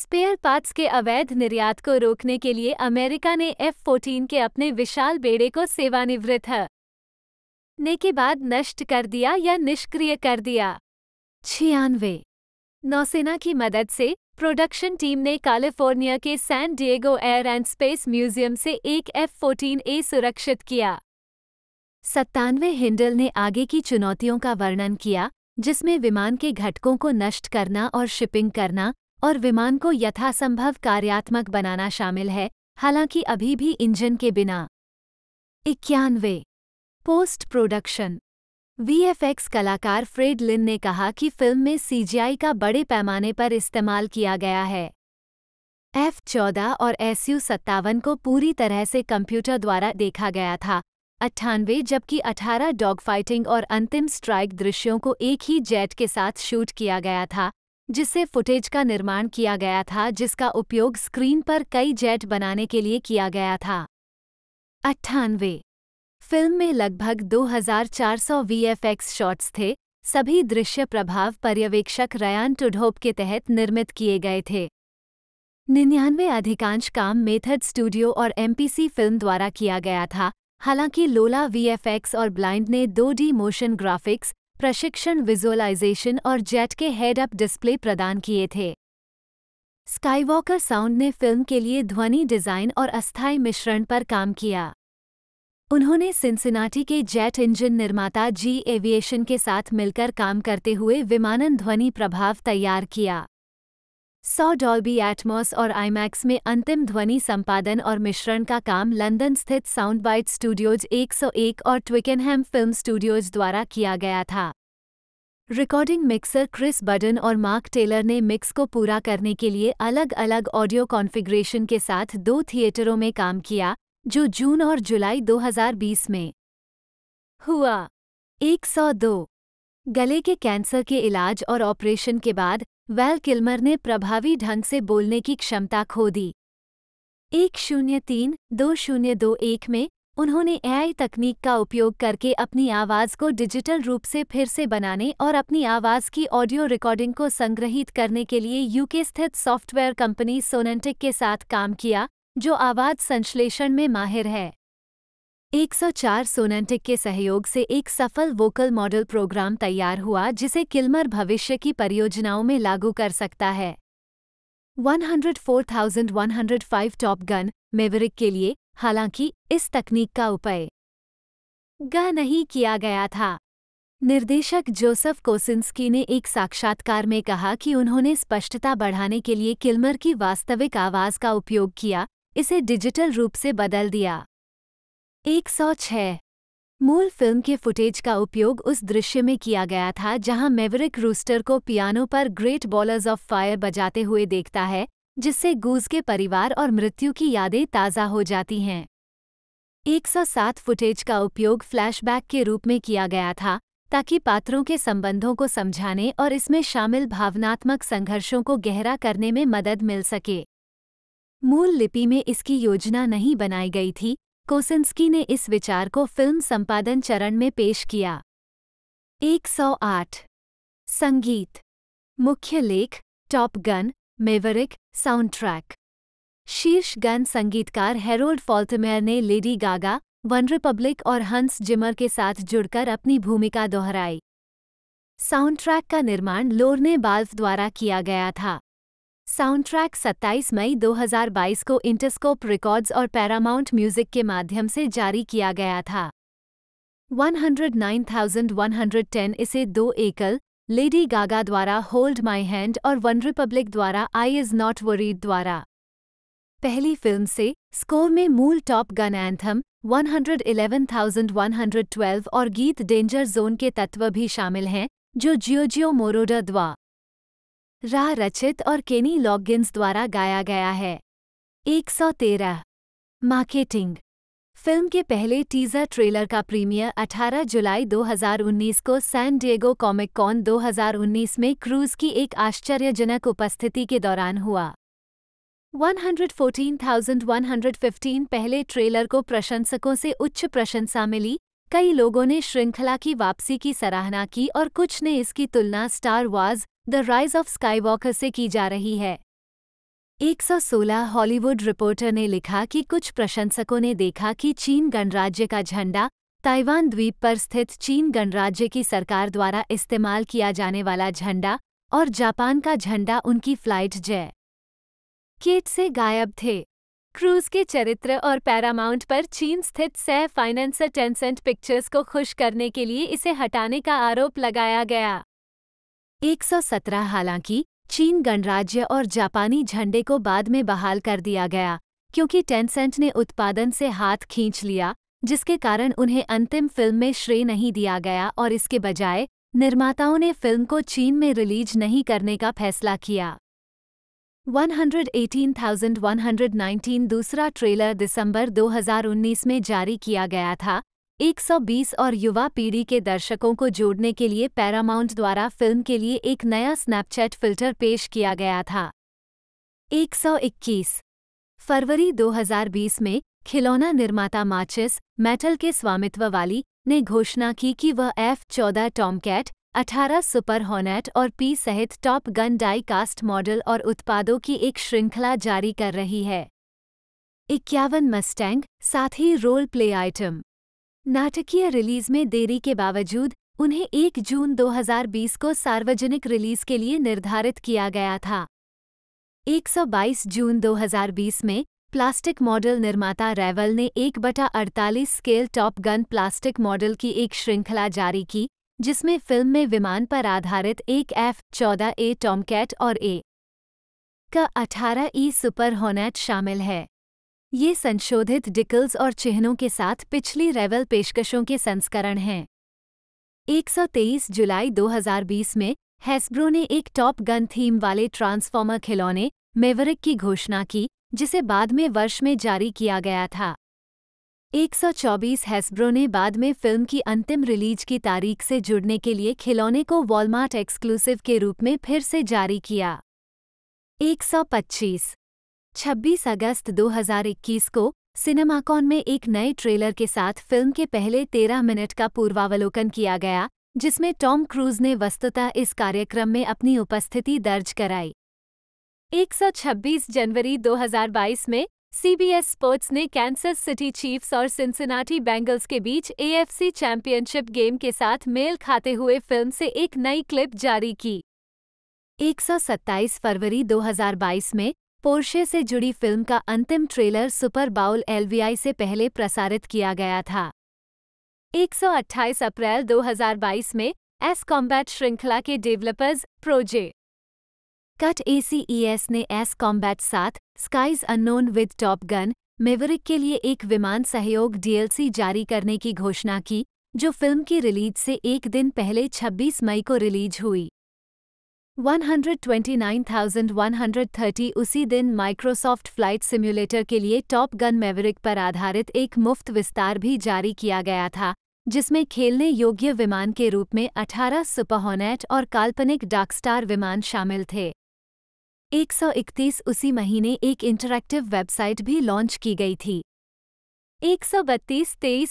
स्पेयर पार्ट्स के अवैध निर्यात को रोकने के लिए अमेरिका ने एफ फोर्टीन के अपने विशाल बेड़े को सेवानिवृत्त ने के बाद नष्ट कर दिया या निष्क्रिय कर दिया छियानवे नौसेना की मदद से प्रोडक्शन टीम ने कैलिफोर्निया के San Diego Air and Space Museum से एक एफ फोर्टीन ए सुरक्षित किया सत्तानवे हिंडल ने आगे की चुनौतियों का वर्णन किया जिसमें विमान के घटकों को नष्ट करना और शिपिंग करना और विमान को यथासंभव कार्यात्मक बनाना शामिल है हालांकि अभी भी इंजन के बिना इक्यानवे पोस्ट प्रोडक्शन वीएफएक्स कलाकार फ्रेड लिन ने कहा कि फिल्म में सीजीआई का बड़े पैमाने पर इस्तेमाल किया गया है एफ चौदह और एस यू सत्तावन को पूरी तरह से कंप्यूटर द्वारा देखा गया था अट्ठानवे जबकि अठारह डॉग फाइटिंग और अंतिम स्ट्राइक दृश्यों को एक ही जेट के साथ शूट किया गया था जिससे फुटेज का निर्माण किया गया था जिसका उपयोग स्क्रीन पर कई जेट बनाने के लिए किया गया था अट्ठानवे फिल्म में लगभग 2400 वीएफएक्स शॉट्स थे सभी दृश्य प्रभाव पर्यवेक्षक रयान टुडोप के तहत निर्मित किए गए थे निन्यानवे अधिकांश काम मेथड स्टूडियो और एमपीसी फिल्म द्वारा किया गया था हालांकि लोला वीएफएक्स और ब्लाइंड ने 2D मोशन ग्राफिक्स प्रशिक्षण विजुअलाइजेशन और जेट के हेड अप डिस्प्ले प्रदान किए थे स्काईवॉकर साउंड ने फिल्म के लिए ध्वनि डिजाइन और अस्थायी मिश्रण पर काम किया उन्होंने सिंसिनाटी के जेट इंजन निर्माता जी एविएशन के साथ मिलकर काम करते हुए विमानन ध्वनि प्रभाव तैयार किया सौ डॉल्बी एटमॉस और आईमैक्स में अंतिम ध्वनि संपादन और मिश्रण का काम लंदन स्थित साउंडबाइट स्टूडियोज 101 और ट्विकनहैम फिल्म स्टूडियोज द्वारा किया गया था रिकॉर्डिंग मिक्सर क्रिस बडन और मार्क टेलर ने मिक्स को पूरा करने के लिए अलग अलग ऑडियो कॉन्फ़िगरेशन के साथ दो थिएटरों में काम किया जो जून और जुलाई 2020 में हुआ 102 गले के कैंसर के इलाज और ऑपरेशन के बाद वेल किल्मर ने प्रभावी ढंग से बोलने की क्षमता खो दी एक शून्य तीन दो शून्य दो एक में उन्होंने एआई तकनीक का उपयोग करके अपनी आवाज़ को डिजिटल रूप से फिर से बनाने और अपनी आवाज़ की ऑडियो रिकॉर्डिंग को संग्रहित करने के लिए यूके स्थित सॉफ्टवेयर कंपनी सोनेंटिक के साथ काम किया जो आवाज संश्लेषण में माहिर है 104 सोनेंटिक के सहयोग से एक सफल वोकल मॉडल प्रोग्राम तैयार हुआ जिसे किल्मर भविष्य की परियोजनाओं में लागू कर सकता है 104,105 टॉप गन मेवरिक के लिए हालांकि इस तकनीक का उपाय ग नहीं किया गया था निर्देशक जोसेफ कोसिंस्की ने एक साक्षात्कार में कहा कि उन्होंने स्पष्टता बढ़ाने के लिए किल्मर की वास्तविक आवाज का उपयोग किया इसे डिजिटल रूप से बदल दिया 106 मूल फिल्म के फुटेज का उपयोग उस दृश्य में किया गया था जहां मेवरिक रूस्टर को पियानो पर ग्रेट बॉलर्स ऑफ फायर बजाते हुए देखता है जिससे गूज के परिवार और मृत्यु की यादें ताज़ा हो जाती हैं 107 फुटेज का उपयोग फ्लैशबैक के रूप में किया गया था ताकि पात्रों के संबंधों को समझाने और इसमें शामिल भावनात्मक संघर्षों को गहरा करने में मदद मिल सके मूल लिपि में इसकी योजना नहीं बनाई गई थी कोसिंस्की ने इस विचार को फिल्म संपादन चरण में पेश किया 108 संगीत मुख्य लेख टॉप गन मेवरिक साउंडट्रैक शीर्ष गन संगीतकार हेरोल्ड फॉल्टमेयर ने लेडी गागा वन रिपब्लिक और हंस जिमर के साथ जुड़कर अपनी भूमिका दोहराई साउंडट्रैक का निर्माण लोरने बाल्फ द्वारा किया गया था साउंड ट्रैक 27 मई 2022 को इंटरस्कोप रिकॉर्ड्स और पैरामाउंट म्यूजिक के माध्यम से जारी किया गया था 109,110 इसे दो एकल लेडी गागा द्वारा होल्ड माई हैंड और वन रिपब्लिक द्वारा आई इज़ नॉट वरीड द्वारा पहली फिल्म से स्कोर में मूल टॉप गन एंथम 111,112 और गीत डेंजर जोन के तत्व भी शामिल हैं जो जियोजियो मोरोडा द्वा राह रचित और केनी लॉगिन्स द्वारा गाया गया है 113 मार्केटिंग फिल्म के पहले टीजर ट्रेलर का प्रीमियर 18 जुलाई 2019 को सैन डिएगो कॉमिक कॉन 2019 में क्रूज की एक आश्चर्यजनक उपस्थिति के दौरान हुआ 114,115 पहले ट्रेलर को प्रशंसकों से उच्च प्रशंसा मिली कई लोगों ने श्रृंखला की वापसी की सराहना की और कुछ ने इसकी तुलना Star Wars The Rise of Skywalker से की जा रही है 116 हॉलीवुड रिपोर्टर ने लिखा कि कुछ प्रशंसकों ने देखा कि चीन गणराज्य का झंडा ताइवान द्वीप पर स्थित चीन गणराज्य की सरकार द्वारा इस्तेमाल किया जाने वाला झंडा और जापान का झंडा उनकी फ्लाइट जय केट से गायब थे क्रूज के चरित्र और पैरामाउंट पर चीन स्थित सह फाइनेंसर टेंसेंट पिक्चर्स को खुश करने के लिए इसे हटाने का आरोप लगाया गया 117 हालांकि चीन गणराज्य और जापानी झंडे को बाद में बहाल कर दिया गया क्योंकि टेंसेंट ने उत्पादन से हाथ खींच लिया जिसके कारण उन्हें अंतिम फिल्म में श्रेय नहीं दिया गया और इसके बजाय निर्माताओं ने फिल्म को चीन में रिलीज नहीं करने का फैसला किया 118,119 दूसरा ट्रेलर दिसंबर 2019 में जारी किया गया था 120 और युवा पीढ़ी के दर्शकों को जोड़ने के लिए पैरामाउंट द्वारा फिल्म के लिए एक नया स्नैपचैट फिल्टर पेश किया गया था 121 फरवरी 2020 में खिलौना निर्माता माचिस मेटल के स्वामित्व वाली ने घोषणा की कि वह एफ चौदह टॉमकैट 18 सुपर हॉनेट और पी सहित Top Gun die cast model और उत्पादों की एक श्रृंखला जारी कर रही है इक्यावन मस्टैंग साथ ही रोल प्ले आइटम नाटकीय रिलीज में देरी के बावजूद उन्हें 1 जून 2020 को सार्वजनिक रिलीज के लिए निर्धारित किया गया था 122 जून 2020 में प्लास्टिक मॉडल निर्माता रैवल ने एक बटा अड़तालीस scale Top Gun plastic model की एक श्रृंखला जारी की जिसमें फिल्म में विमान पर आधारित एक एफ चौदह ए टॉमकैट और ए का अठारह ई सुपर होनेट शामिल है ये संशोधित डिकल्स और चिह्नों के साथ पिछली रेवल पेशकशों के संस्करण हैं 123 जुलाई 2020 में हेस्ब्रो ने एक टॉप गन थीम वाले ट्रांसफॉर्मर खिलौने मेवरिक की घोषणा की जिसे बाद में वर्ष में जारी किया गया था 124 हैस्ब्रो ने बाद में फिल्म की अंतिम रिलीज की तारीख से जुड़ने के लिए खिलौने को वॉलमार्ट एक्सक्लूसिव के रूप में फिर से जारी किया 125 26 अगस्त 2021 को सिनेमाकॉन में एक नए ट्रेलर के साथ फिल्म के पहले 13 मिनट का पूर्वावलोकन किया गया जिसमें टॉम क्रूज ने वस्तुतः इस कार्यक्रम में अपनी उपस्थिति दर्ज कराई 126 जनवरी 2022 में सीबीएस स्पोर्ट्स ने कैंसस सिटी चीफ्स और सिंसिनाटी बैंगल्स के बीच एएफसी चैंपियनशिप गेम के साथ मेल खाते हुए फिल्म से एक नई क्लिप जारी की 127 फरवरी 2022 में पोर्शे से जुड़ी फिल्म का अंतिम ट्रेलर सुपर बाउल एलवीआई से पहले प्रसारित किया गया था 128 अप्रैल 2022 में एस कॉम्बैट श्रृंखला के developers Project ACES e ने एस कॉम्बैट साथ Skies Unknown with Top Gun Maverick के लिए एक विमान सहयोग डीएलसी जारी करने की घोषणा की जो फिल्म की रिलीज से एक दिन पहले 26 मई को रिलीज हुई 129,130 उसी दिन माइक्रोसॉफ्ट फ्लाइट सिम्युलेटर के लिए टॉप गन मेवरिक पर आधारित एक मुफ्त विस्तार भी जारी किया गया था जिसमें खेलने योग्य विमान के रूप में 18 सुपरहॉनेट और काल्पनिक डार्कस्टार विमान शामिल थे 131 उसी महीने एक इंटरैक्टिव वेबसाइट भी लॉन्च की गई थी एक सौ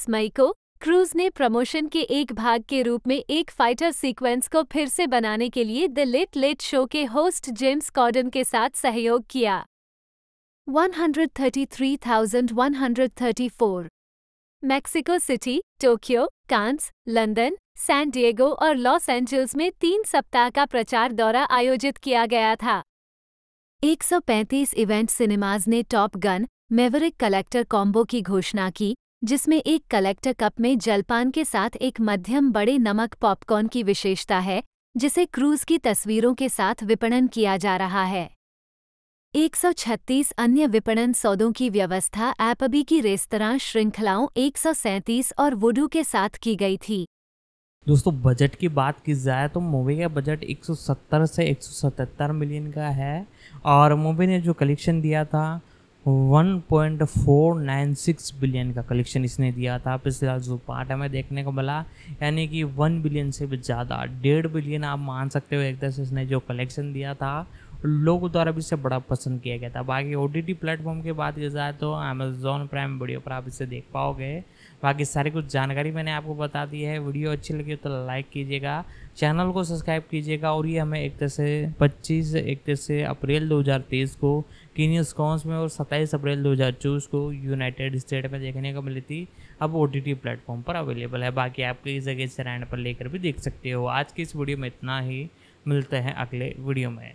मई को क्रूज ने प्रमोशन के एक भाग के रूप में एक फाइटर सीक्वेंस को फिर से बनाने के लिए द लेट लेट शो के होस्ट जेम्स कॉर्डन के साथ सहयोग किया 133,134 Mexico City Tokyo Cannes London San Diego और लॉस एंजल्स में तीन सप्ताह का प्रचार दौरा आयोजित किया गया था 135 इवेंट सिनेमाज ने Top Gun Maverick collector combo की घोषणा की जिसमें एक कलेक्टर कप में जलपान के साथ एक मध्यम बड़े नमक पॉपकॉर्न की विशेषता है जिसे क्रूज की तस्वीरों के साथ विपणन किया जा रहा है 136 अन्य विपणन सौदों की व्यवस्था एपबी की रेस्तरा श्रृंखलाओं एक और वुडू के साथ की गई थी दोस्तों बजट की बात की जाए तो मूवी का बजट 170 से 177 मिलियन का है और मूवी ने जो कलेक्शन दिया था 1.496 बिलियन का कलेक्शन इसने दिया था पिछला जो पार्ट हमें देखने को मिला यानी कि 1 बिलियन से भी ज़्यादा डेढ़ बिलियन आप मान सकते हो एक तरह से इसने जो कलेक्शन दिया था लोगों द्वारा भी इसे बड़ा पसंद किया गया था बाकी ओ टी प्लेटफॉर्म की बात की जाए तो अमेजोन प्राइम वीडियो पर आप इसे देख पाओगे बाकी सारी कुछ जानकारी मैंने आपको बता दी है वीडियो अच्छी लगी हो तो लाइक कीजिएगा चैनल को सब्सक्राइब कीजिएगा और ये हमें एक तरह से पच्चीस एक तरह से अप्रैल तेईस को टीनियस कॉन्स में और 27 अप्रैल 2024 को यूनाइटेड स्टेट में देखने को मिली थी अब ओ टी टी प्लेटफॉर्म पर अवेलेबल है बाकी आप कई जगह से रैंड पर लेकर भी देख सकते हो आज की इस वीडियो में इतना ही मिलते हैं अगले वीडियो में